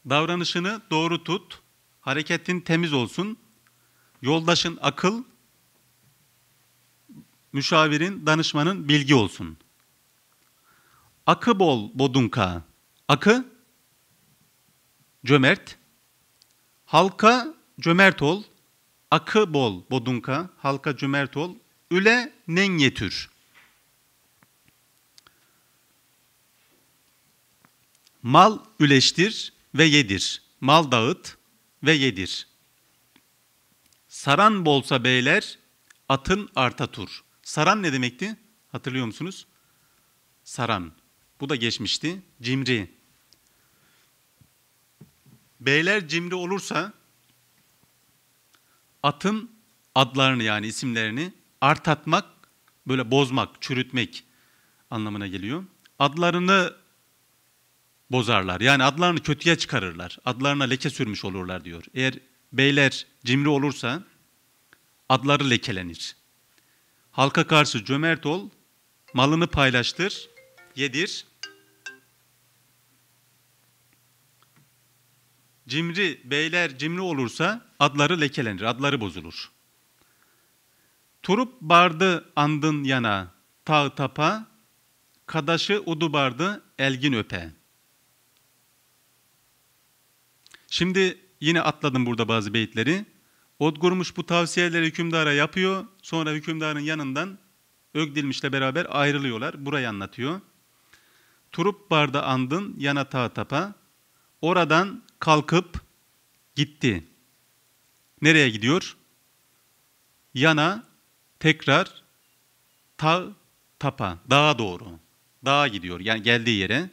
Davranışını doğru tut, hareketin temiz olsun, yoldaşın akıl, müşavirin, danışmanın bilgi olsun. Akı bol bodunka. Akı cömert. Halka cömert ol, akı bol bodunka, halka cömert ol, üle nen yetür. Mal üleştir ve yedir. Mal dağıt ve yedir. Saran bolsa beyler, atın arta tur. Saran ne demekti? Hatırlıyor musunuz? Saran. Bu da geçmişti. Cimri beyler cimri olursa atın adlarını yani isimlerini artatmak, böyle bozmak, çürütmek anlamına geliyor. Adlarını bozarlar. Yani adlarını kötüye çıkarırlar. Adlarına leke sürmüş olurlar diyor. Eğer beyler cimri olursa adları lekelenir. Halka karşı cömert ol, malını paylaştır, yedir, cimri beyler cimri olursa adları lekelenir, adları bozulur. Turup bardı andın yana, tağ tapa, kadaşı udu bardı elgin öpe. Şimdi yine atladım burada bazı beyitleri. Odgurmuş bu tavsiyeleri hükümdara yapıyor. Sonra hükümdarın yanından Ögdilmiş'le beraber ayrılıyorlar. Burayı anlatıyor. Turup barda andın yana tağ tapa. Oradan kalkıp gitti. Nereye gidiyor? Yana tekrar ta tapa, dağa doğru. Dağa gidiyor yani geldiği yere.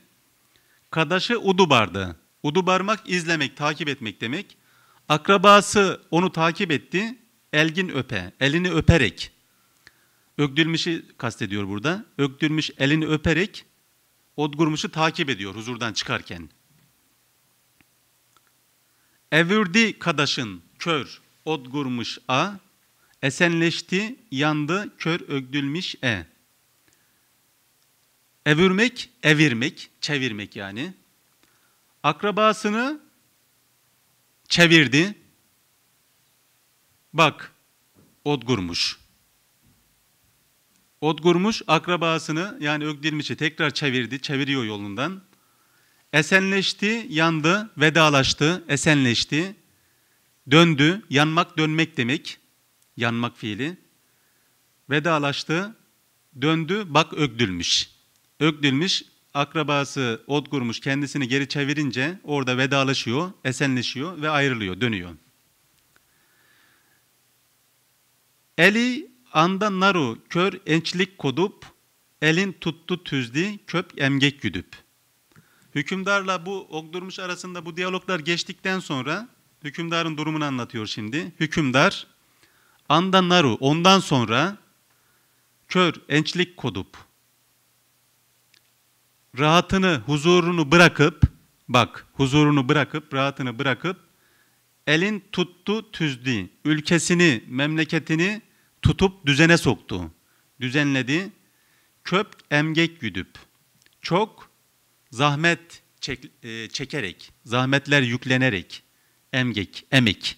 Kadaşı Udubar'dı. Udubarmak izlemek, takip etmek demek. Akrabası onu takip etti. Elgin öpe, elini öperek. Ögdülmüş'ü kastediyor burada. Ögdülmüş elini öperek Odgurmuş'u takip ediyor huzurdan çıkarken. Evirdi kadaşın kör ot gurmuş a, esenleşti yandı kör ögdülmüş e. Evirmek, evirmek, çevirmek yani. Akrabasını çevirdi. Bak, odgurmuş. Odgurmuş akrabasını yani ögdilmişi tekrar çevirdi, çeviriyor yolundan. Esenleşti, yandı, vedalaştı, esenleşti. Döndü, yanmak dönmek demek. Yanmak fiili. Vedalaştı, döndü, bak ögdülmüş. Ögdülmüş, akrabası ot kurmuş kendisini geri çevirince orada vedalaşıyor, esenleşiyor ve ayrılıyor, dönüyor. Eli anda naru kör ençlik kodup, elin tuttu tüzdi köp emgek güdüp. Hükümdarla bu okdurmuş arasında bu diyaloglar geçtikten sonra hükümdarın durumunu anlatıyor şimdi. Hükümdar andan naru ondan sonra kör ençlik kodup rahatını huzurunu bırakıp bak huzurunu bırakıp rahatını bırakıp elin tuttu tüzdi ülkesini memleketini tutup düzene soktu düzenledi köp emgek güdüp çok zahmet çek, e, çekerek, zahmetler yüklenerek, emgek, emek,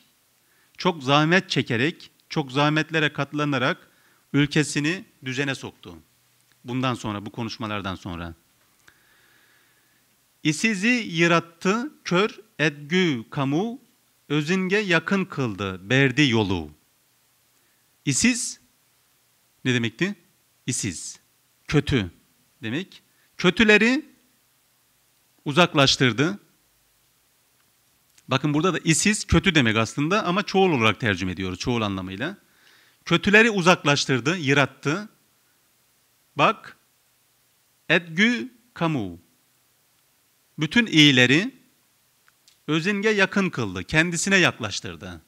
çok zahmet çekerek, çok zahmetlere katlanarak ülkesini düzene soktu. Bundan sonra, bu konuşmalardan sonra. İsizi yırattı, kör, edgü kamu, özünge yakın kıldı, berdi yolu. İsiz, ne demekti? İsiz, kötü demek. Kötüleri uzaklaştırdı. Bakın burada da isiz kötü demek aslında ama çoğul olarak tercüme ediyoruz çoğul anlamıyla. Kötüleri uzaklaştırdı, yırattı. Bak, edgü kamu. Bütün iyileri özinge yakın kıldı, kendisine yaklaştırdı.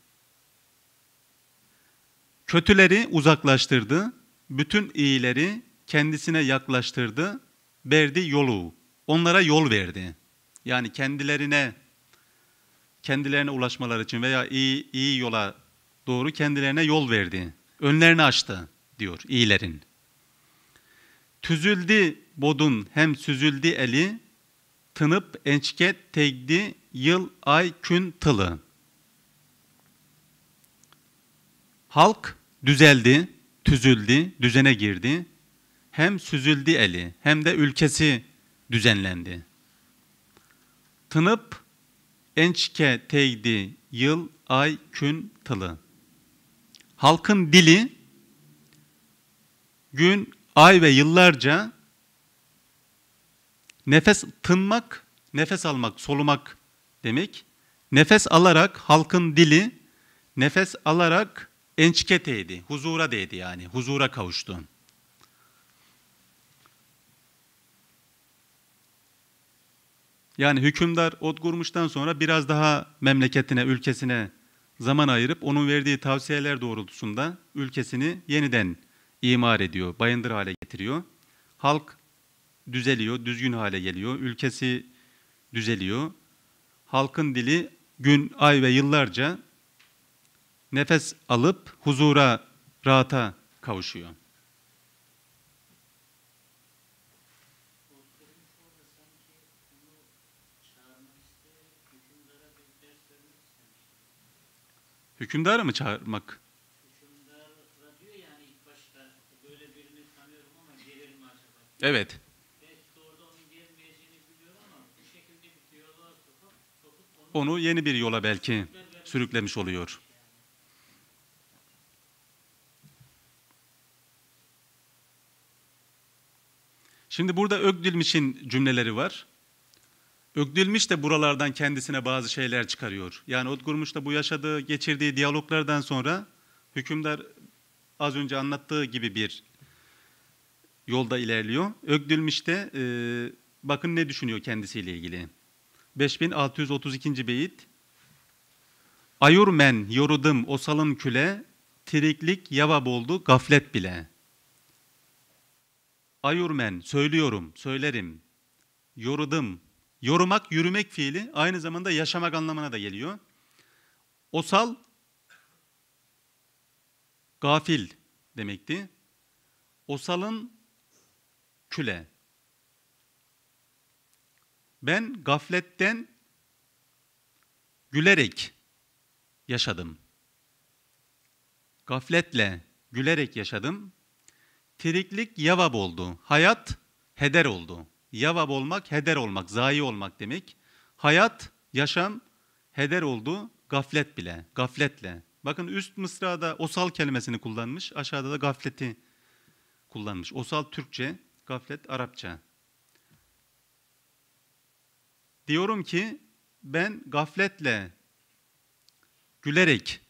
Kötüleri uzaklaştırdı, bütün iyileri kendisine yaklaştırdı, verdi yolu onlara yol verdi. Yani kendilerine kendilerine ulaşmaları için veya iyi iyi yola doğru kendilerine yol verdi. Önlerini açtı diyor iyilerin. Tüzüldü bodun hem süzüldü eli, tınıp ençket tegdi yıl ay kün tılı. Halk düzeldi, tüzüldü, düzene girdi. Hem süzüldü eli hem de ülkesi düzenlendi. Tınıp ençke teydi yıl, ay, kün, tılı. Halkın dili gün, ay ve yıllarca nefes tınmak, nefes almak, solumak demek. Nefes alarak halkın dili nefes alarak ençke değdi, huzura değdi yani, huzura kavuştu. Yani hükümdar ot kurmuştan sonra biraz daha memleketine, ülkesine zaman ayırıp onun verdiği tavsiyeler doğrultusunda ülkesini yeniden imar ediyor, bayındır hale getiriyor. Halk düzeliyor, düzgün hale geliyor, ülkesi düzeliyor. Halkın dili gün, ay ve yıllarca nefes alıp huzura, rahata kavuşuyor. Hükümdarı mı çağırmak? evet. Onu yeni bir yola belki sürüklemiş oluyor. Şimdi burada Ögdilmiş'in cümleleri var. Ögdülmüş de buralardan kendisine bazı şeyler çıkarıyor. Yani Odgurmuş da bu yaşadığı, geçirdiği diyaloglardan sonra hükümdar az önce anlattığı gibi bir yolda ilerliyor. Ögdülmüş de e, bakın ne düşünüyor kendisiyle ilgili. 5632. beyit. Ayurmen yoruldum o salın küle, tiriklik yavab oldu gaflet bile. Ayurmen söylüyorum, söylerim. yorudum Yorumak, yürümek fiili aynı zamanda yaşamak anlamına da geliyor. Osal, gafil demekti. Osalın küle. Ben gafletten gülerek yaşadım. Gafletle gülerek yaşadım. Tiriklik yavab oldu. Hayat heder oldu.'' yavab olmak, heder olmak, zayi olmak demek. Hayat, yaşam heder oldu gaflet bile, gafletle. Bakın üst mısrada osal kelimesini kullanmış, aşağıda da gafleti kullanmış. Osal Türkçe, gaflet Arapça. Diyorum ki ben gafletle, gülerek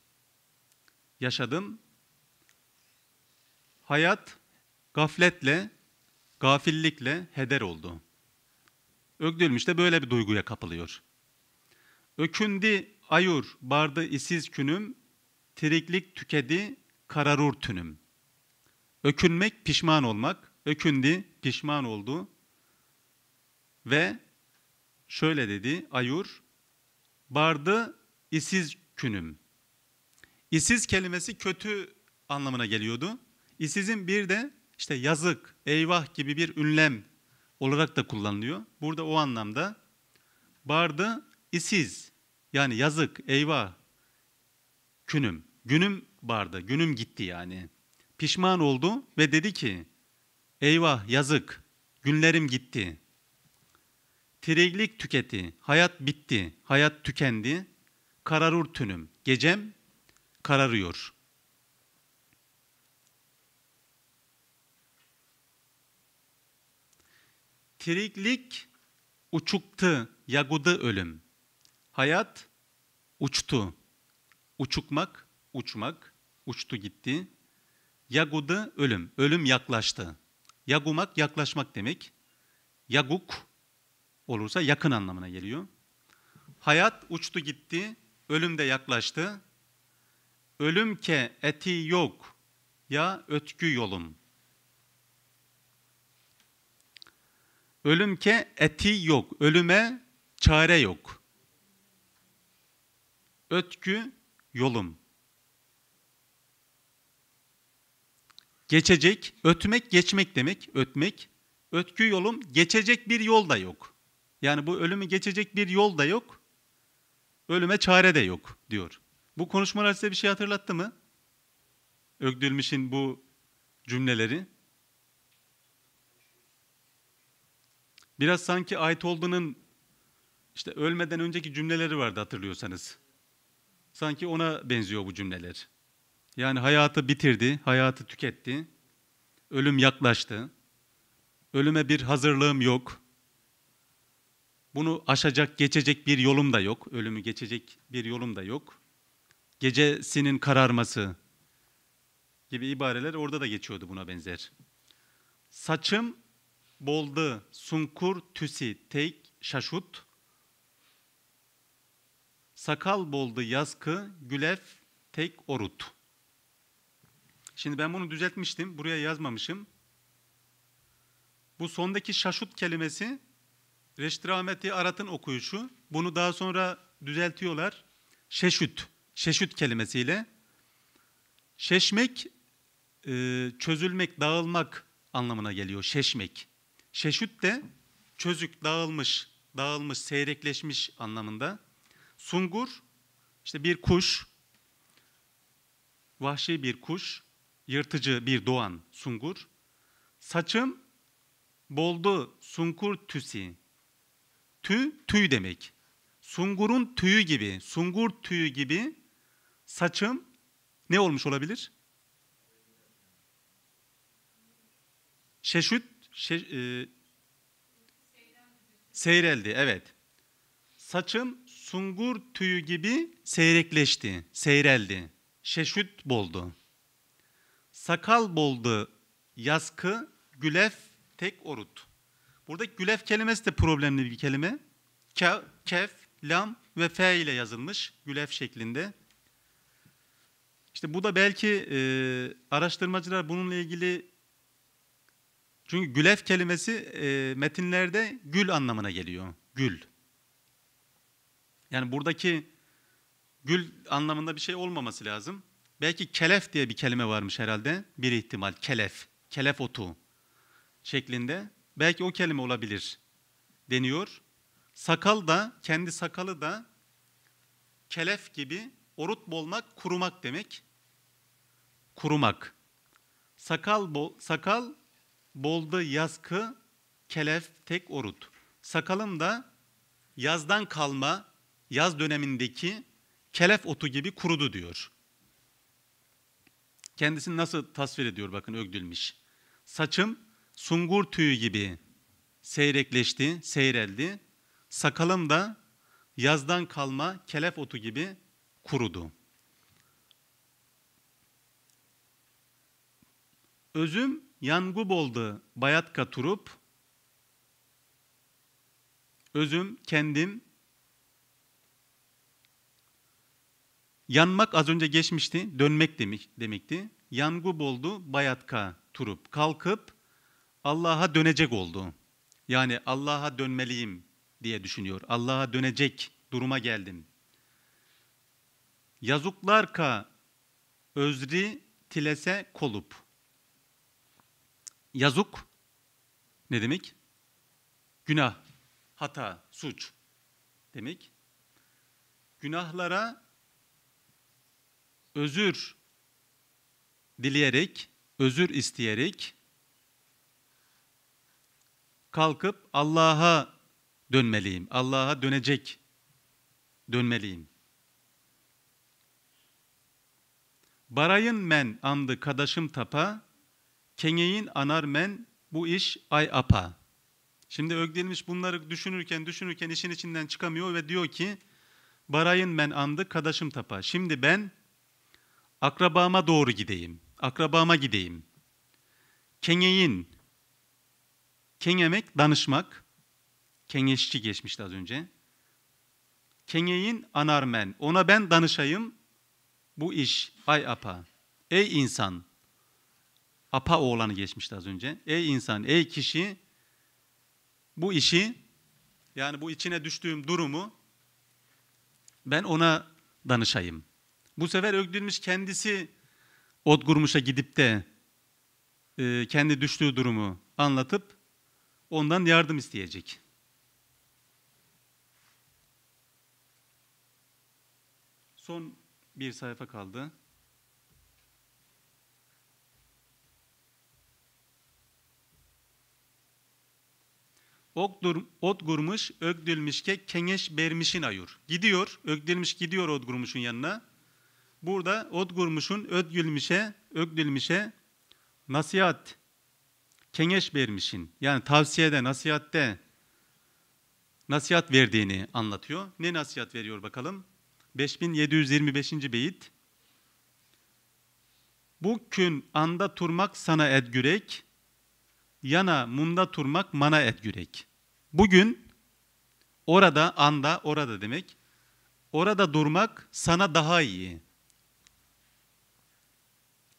yaşadım. Hayat gafletle, gafillikle heder oldu. Ögdülmüş de böyle bir duyguya kapılıyor. Ökündi ayur bardı isiz künüm, triklik tükedi kararur tünüm. Ökünmek pişman olmak, ökündi pişman oldu ve şöyle dedi ayur, bardı isiz künüm. İsiz kelimesi kötü anlamına geliyordu. İsizin bir de işte yazık, eyvah gibi bir ünlem olarak da kullanılıyor. Burada o anlamda bardı isiz yani yazık, eyvah, künüm, günüm bardı, günüm gitti yani. Pişman oldu ve dedi ki eyvah yazık, günlerim gitti. Tiriklik tüketi, hayat bitti, hayat tükendi, kararur tünüm, gecem kararıyor.'' Triklik uçuktu, yagudu ölüm. Hayat uçtu. Uçukmak, uçmak, uçtu gitti. Yagudu ölüm, ölüm yaklaştı. Yagumak yaklaşmak demek. Yaguk olursa yakın anlamına geliyor. Hayat uçtu gitti, ölüm de yaklaştı. Ölüm ke eti yok ya ötkü yolum.'' Ölüm Ölümke eti yok. Ölüme çare yok. Ötkü yolum. Geçecek, ötmek geçmek demek, ötmek. Ötkü yolum, geçecek bir yol da yok. Yani bu ölümü geçecek bir yol da yok. Ölüme çare de yok diyor. Bu konuşmalar size bir şey hatırlattı mı? Ögdülmüş'ün bu cümleleri. Biraz sanki ait işte ölmeden önceki cümleleri vardı hatırlıyorsanız. Sanki ona benziyor bu cümleler. Yani hayatı bitirdi, hayatı tüketti. Ölüm yaklaştı. Ölüme bir hazırlığım yok. Bunu aşacak, geçecek bir yolum da yok. Ölümü geçecek bir yolum da yok. Gecesinin kararması gibi ibareler orada da geçiyordu buna benzer. Saçım boldı, sunkur, tüsi, tek, şaşut. Sakal boldu, yazkı, gülef, tek, orut. Şimdi ben bunu düzeltmiştim. Buraya yazmamışım. Bu sondaki şaşut kelimesi Reşit Rahmeti Arat'ın okuyuşu. Bunu daha sonra düzeltiyorlar. Şeşüt. Şeşüt kelimesiyle. Şeşmek çözülmek, dağılmak anlamına geliyor. Şeşmek. Şeşüt de çözük, dağılmış, dağılmış, seyrekleşmiş anlamında. Sungur işte bir kuş, vahşi bir kuş, yırtıcı bir doğan sungur. Saçım boldu sungur tüsi. Tü, tüy demek. Sungurun tüyü gibi, sungur tüyü gibi saçım ne olmuş olabilir? Şeşüt Şe, e, seyreldi evet. Saçım sungur tüyü gibi seyrekleşti, seyreldi. Şeşüt boldu. Sakal boldu, yaskı, gülef, tek orut. Burada gülef kelimesi de problemli bir kelime. Ke, kef, lam ve fe ile yazılmış gülef şeklinde. İşte bu da belki e, araştırmacılar bununla ilgili çünkü gülef kelimesi e, metinlerde gül anlamına geliyor. Gül. Yani buradaki gül anlamında bir şey olmaması lazım. Belki kelef diye bir kelime varmış herhalde. Bir ihtimal kelef, kelef otu şeklinde. Belki o kelime olabilir deniyor. Sakal da, kendi sakalı da kelef gibi orut bolmak, kurumak demek. Kurumak. Sakal, bol, sakal bolda yazkı, kelef tek orut. Sakalım da yazdan kalma, yaz dönemindeki kelef otu gibi kurudu diyor. Kendisini nasıl tasvir ediyor bakın ögdülmüş. Saçım sungur tüyü gibi seyrekleşti, seyreldi. Sakalım da yazdan kalma kelef otu gibi kurudu. Özüm yangub oldu bayatka turup, özüm, kendim, yanmak az önce geçmişti, dönmek demek, demekti. Yangub oldu bayatka turup, kalkıp Allah'a dönecek oldu. Yani Allah'a dönmeliyim diye düşünüyor. Allah'a dönecek duruma geldim. Yazuklarka özri tilese kolup.'' yazuk ne demek? Günah, hata, suç demek. Günahlara özür dileyerek, özür isteyerek kalkıp Allah'a dönmeliyim. Allah'a dönecek dönmeliyim. Barayın men andı kadaşım tapa, Kengeyin anarmen bu iş ay apa. Şimdi Ögdelmiş bunları düşünürken düşünürken işin içinden çıkamıyor ve diyor ki Barayın men andı kadaşım tapa. Şimdi ben akrabama doğru gideyim. Akrabama gideyim. Kengeyin. Kengemek danışmak. Kengeşçi geçmişti az önce. Kengeyin anarmen. Ona ben danışayım. Bu iş. Ay apa. Ey insan. Apa oğlanı geçmişti az önce. Ey insan, ey kişi bu işi yani bu içine düştüğüm durumu ben ona danışayım. Bu sefer öldürmüş kendisi Odgurmuş'a gidip de e, kendi düştüğü durumu anlatıp ondan yardım isteyecek. Son bir sayfa kaldı. Okdur, ot ökdülmüş ke kengeş bermişin ayur. Gidiyor, ökdülmüş gidiyor ot gurmuşun yanına. Burada ot gurmuşun ödgülmüşe, ökdülmüşe nasihat, kengeş vermişin. Yani tavsiyede, nasihatte nasihat verdiğini anlatıyor. Ne nasihat veriyor bakalım? 5725. beyit. Bugün anda turmak sana edgürek, yana munda turmak mana et gürek. Bugün orada anda orada demek. Orada durmak sana daha iyi.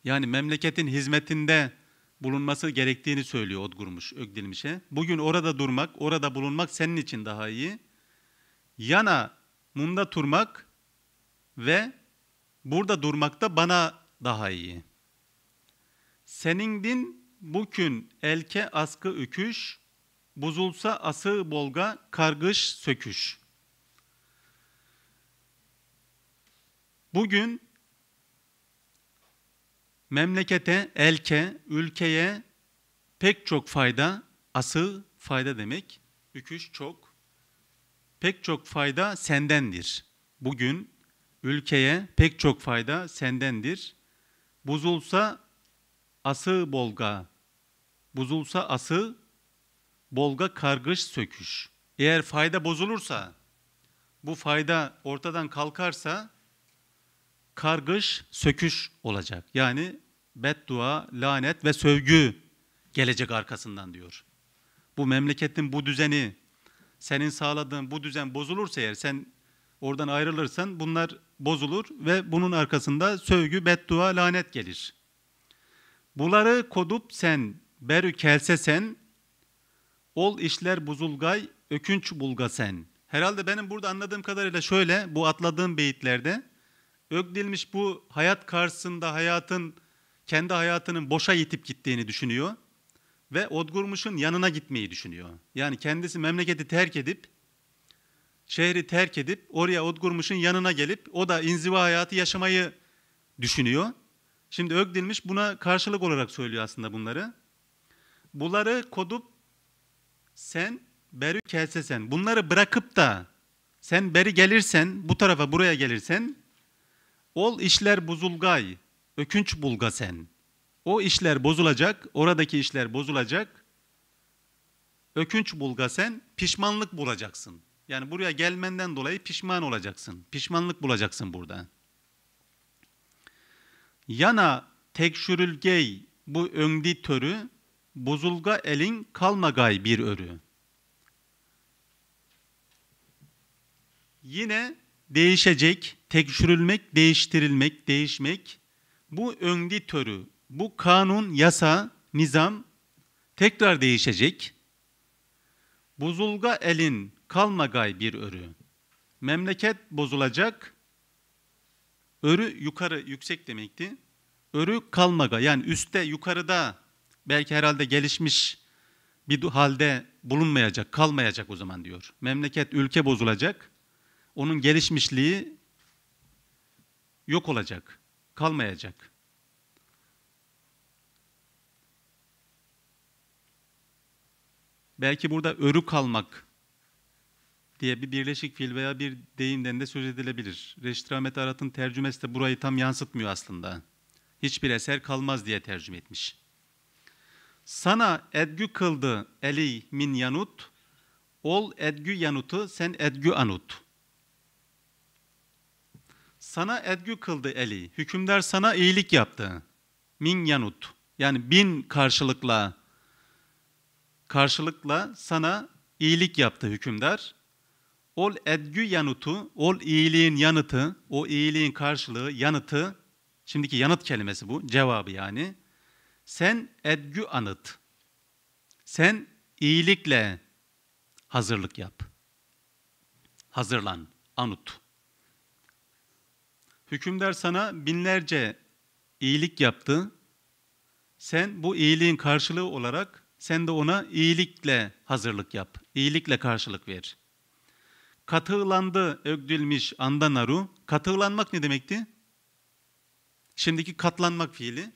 Yani memleketin hizmetinde bulunması gerektiğini söylüyor Odgurmuş Ögdilmiş'e. Bugün orada durmak, orada bulunmak senin için daha iyi. Yana munda turmak ve burada durmak da bana daha iyi. Senin din bugün elke askı üküş, buzulsa ası bolga kargış söküş. Bugün memlekete, elke, ülkeye pek çok fayda, ası fayda demek, üküş çok, pek çok fayda sendendir. Bugün ülkeye pek çok fayda sendendir. Buzulsa ası bolga, bozulsa ası, bolga kargış söküş. Eğer fayda bozulursa, bu fayda ortadan kalkarsa kargış, söküş olacak. Yani beddua, lanet ve sövgü gelecek arkasından diyor. Bu memleketin bu düzeni, senin sağladığın bu düzen bozulursa eğer sen oradan ayrılırsan bunlar bozulur ve bunun arkasında sövgü, beddua, lanet gelir. Buları kodup sen, berü kelse sen, ol işler buzulgay, ökünç bulga sen. Herhalde benim burada anladığım kadarıyla şöyle, bu atladığım beyitlerde, ögdilmiş bu hayat karşısında hayatın, kendi hayatının boşa yitip gittiğini düşünüyor ve Odgurmuş'un yanına gitmeyi düşünüyor. Yani kendisi memleketi terk edip, şehri terk edip oraya Odgurmuş'un yanına gelip o da inziva hayatı yaşamayı düşünüyor. Şimdi Ögdilmiş buna karşılık olarak söylüyor aslında bunları. Bunları kodup sen beri kelsesen, bunları bırakıp da sen beri gelirsen, bu tarafa buraya gelirsen, ol işler buzulgay, ökünç bulga sen. O işler bozulacak, oradaki işler bozulacak. Ökünç bulga sen, pişmanlık bulacaksın. Yani buraya gelmenden dolayı pişman olacaksın. Pişmanlık bulacaksın burada.'' Yana tekşürülgey bu öngdi törü, buzulga elin kalmagay bir örü. Yine değişecek, tekşürülmek, değiştirilmek, değişmek. Bu öngdi törü, bu kanun, yasa, nizam tekrar değişecek. Buzulga elin kalmagay bir örü. Memleket bozulacak, Örü yukarı yüksek demekti. Örü kalmaga yani üstte yukarıda belki herhalde gelişmiş bir halde bulunmayacak, kalmayacak o zaman diyor. Memleket, ülke bozulacak. Onun gelişmişliği yok olacak, kalmayacak. Belki burada örü kalmak diye bir birleşik fiil veya bir deyimden de söz edilebilir. Reşit Rahmet Arat'ın tercümesi de burayı tam yansıtmıyor aslında. Hiçbir eser kalmaz diye tercüme etmiş. Sana edgü kıldı eli min yanut, ol edgü yanutu sen edgü anut. Sana edgü kıldı eli, hükümdar sana iyilik yaptı. Min yanut, yani bin karşılıkla, karşılıkla sana iyilik yaptı hükümdar. Ol edgü yanıtı, ol iyiliğin yanıtı, o iyiliğin karşılığı, yanıtı, şimdiki yanıt kelimesi bu, cevabı yani. Sen edgü anıt. Sen iyilikle hazırlık yap. Hazırlan, anıt. Hükümdar sana binlerce iyilik yaptı. Sen bu iyiliğin karşılığı olarak sen de ona iyilikle hazırlık yap. İyilikle karşılık ver katılandı ögdülmüş andanaru. Katılanmak ne demekti? Şimdiki katlanmak fiili.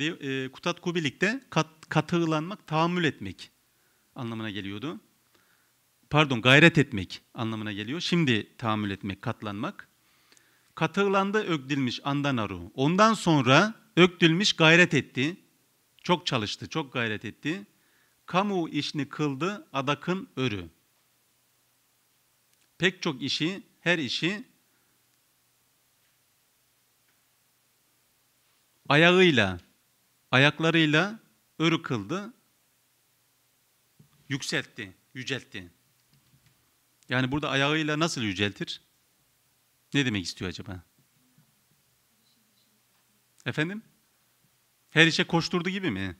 E, Kutat Kubilik'te kat, katılanmak, tahammül etmek anlamına geliyordu. Pardon, gayret etmek anlamına geliyor. Şimdi tahammül etmek, katlanmak. Katılandı ögdülmüş andanaru. Ondan sonra ögdülmüş gayret etti. Çok çalıştı, çok gayret etti kamu işini kıldı adakın örü. Pek çok işi, her işi ayağıyla, ayaklarıyla örü kıldı, yükseltti, yüceltti. Yani burada ayağıyla nasıl yüceltir? Ne demek istiyor acaba? Efendim? Her işe koşturdu gibi mi?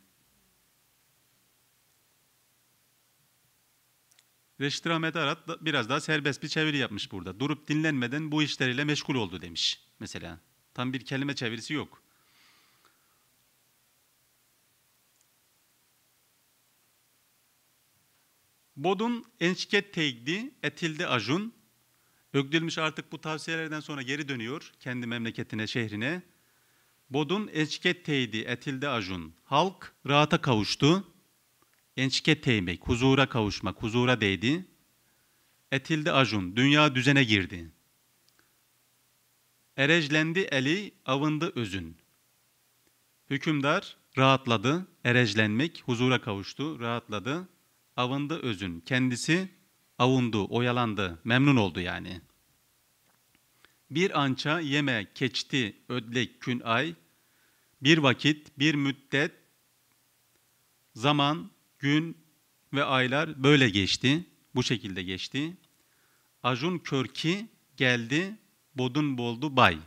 Reşit Rahmet Arat da biraz daha serbest bir çeviri yapmış burada. Durup dinlenmeden bu işleriyle meşgul oldu demiş mesela. Tam bir kelime çevirisi yok. Bodun enşket teydi, etildi ajun. Ögdülmüş artık bu tavsiyelerden sonra geri dönüyor kendi memleketine, şehrine. Bodun enşket teydi, etildi ajun. Halk rahata kavuştu gençke değmek, huzura kavuşmak, huzura değdi. Etildi ajun dünya düzene girdi. Erejlendi eli, avındı özün. Hükümdar rahatladı, erejlenmek huzura kavuştu, rahatladı. Avındı özün, kendisi avundu, oyalandı, memnun oldu yani. Bir ança yeme, keçti, ödlek, kün ay, bir vakit, bir müddet, zaman, Gün ve aylar böyle geçti, bu şekilde geçti. Ajun körki geldi, bodun boldu bay.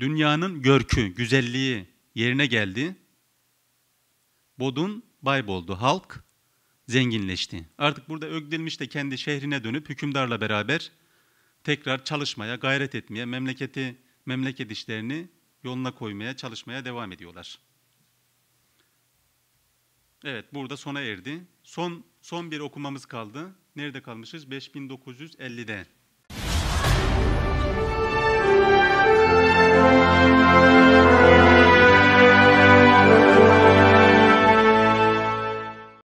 Dünyanın görkü, güzelliği yerine geldi. Bodun bay boldu. Halk zenginleşti. Artık burada Ögdilmiş de kendi şehrine dönüp hükümdarla beraber tekrar çalışmaya, gayret etmeye, memleketi, memleket işlerini yoluna koymaya, çalışmaya devam ediyorlar. Evet burada sona erdi. Son son bir okumamız kaldı. Nerede kalmışız? 5950'de.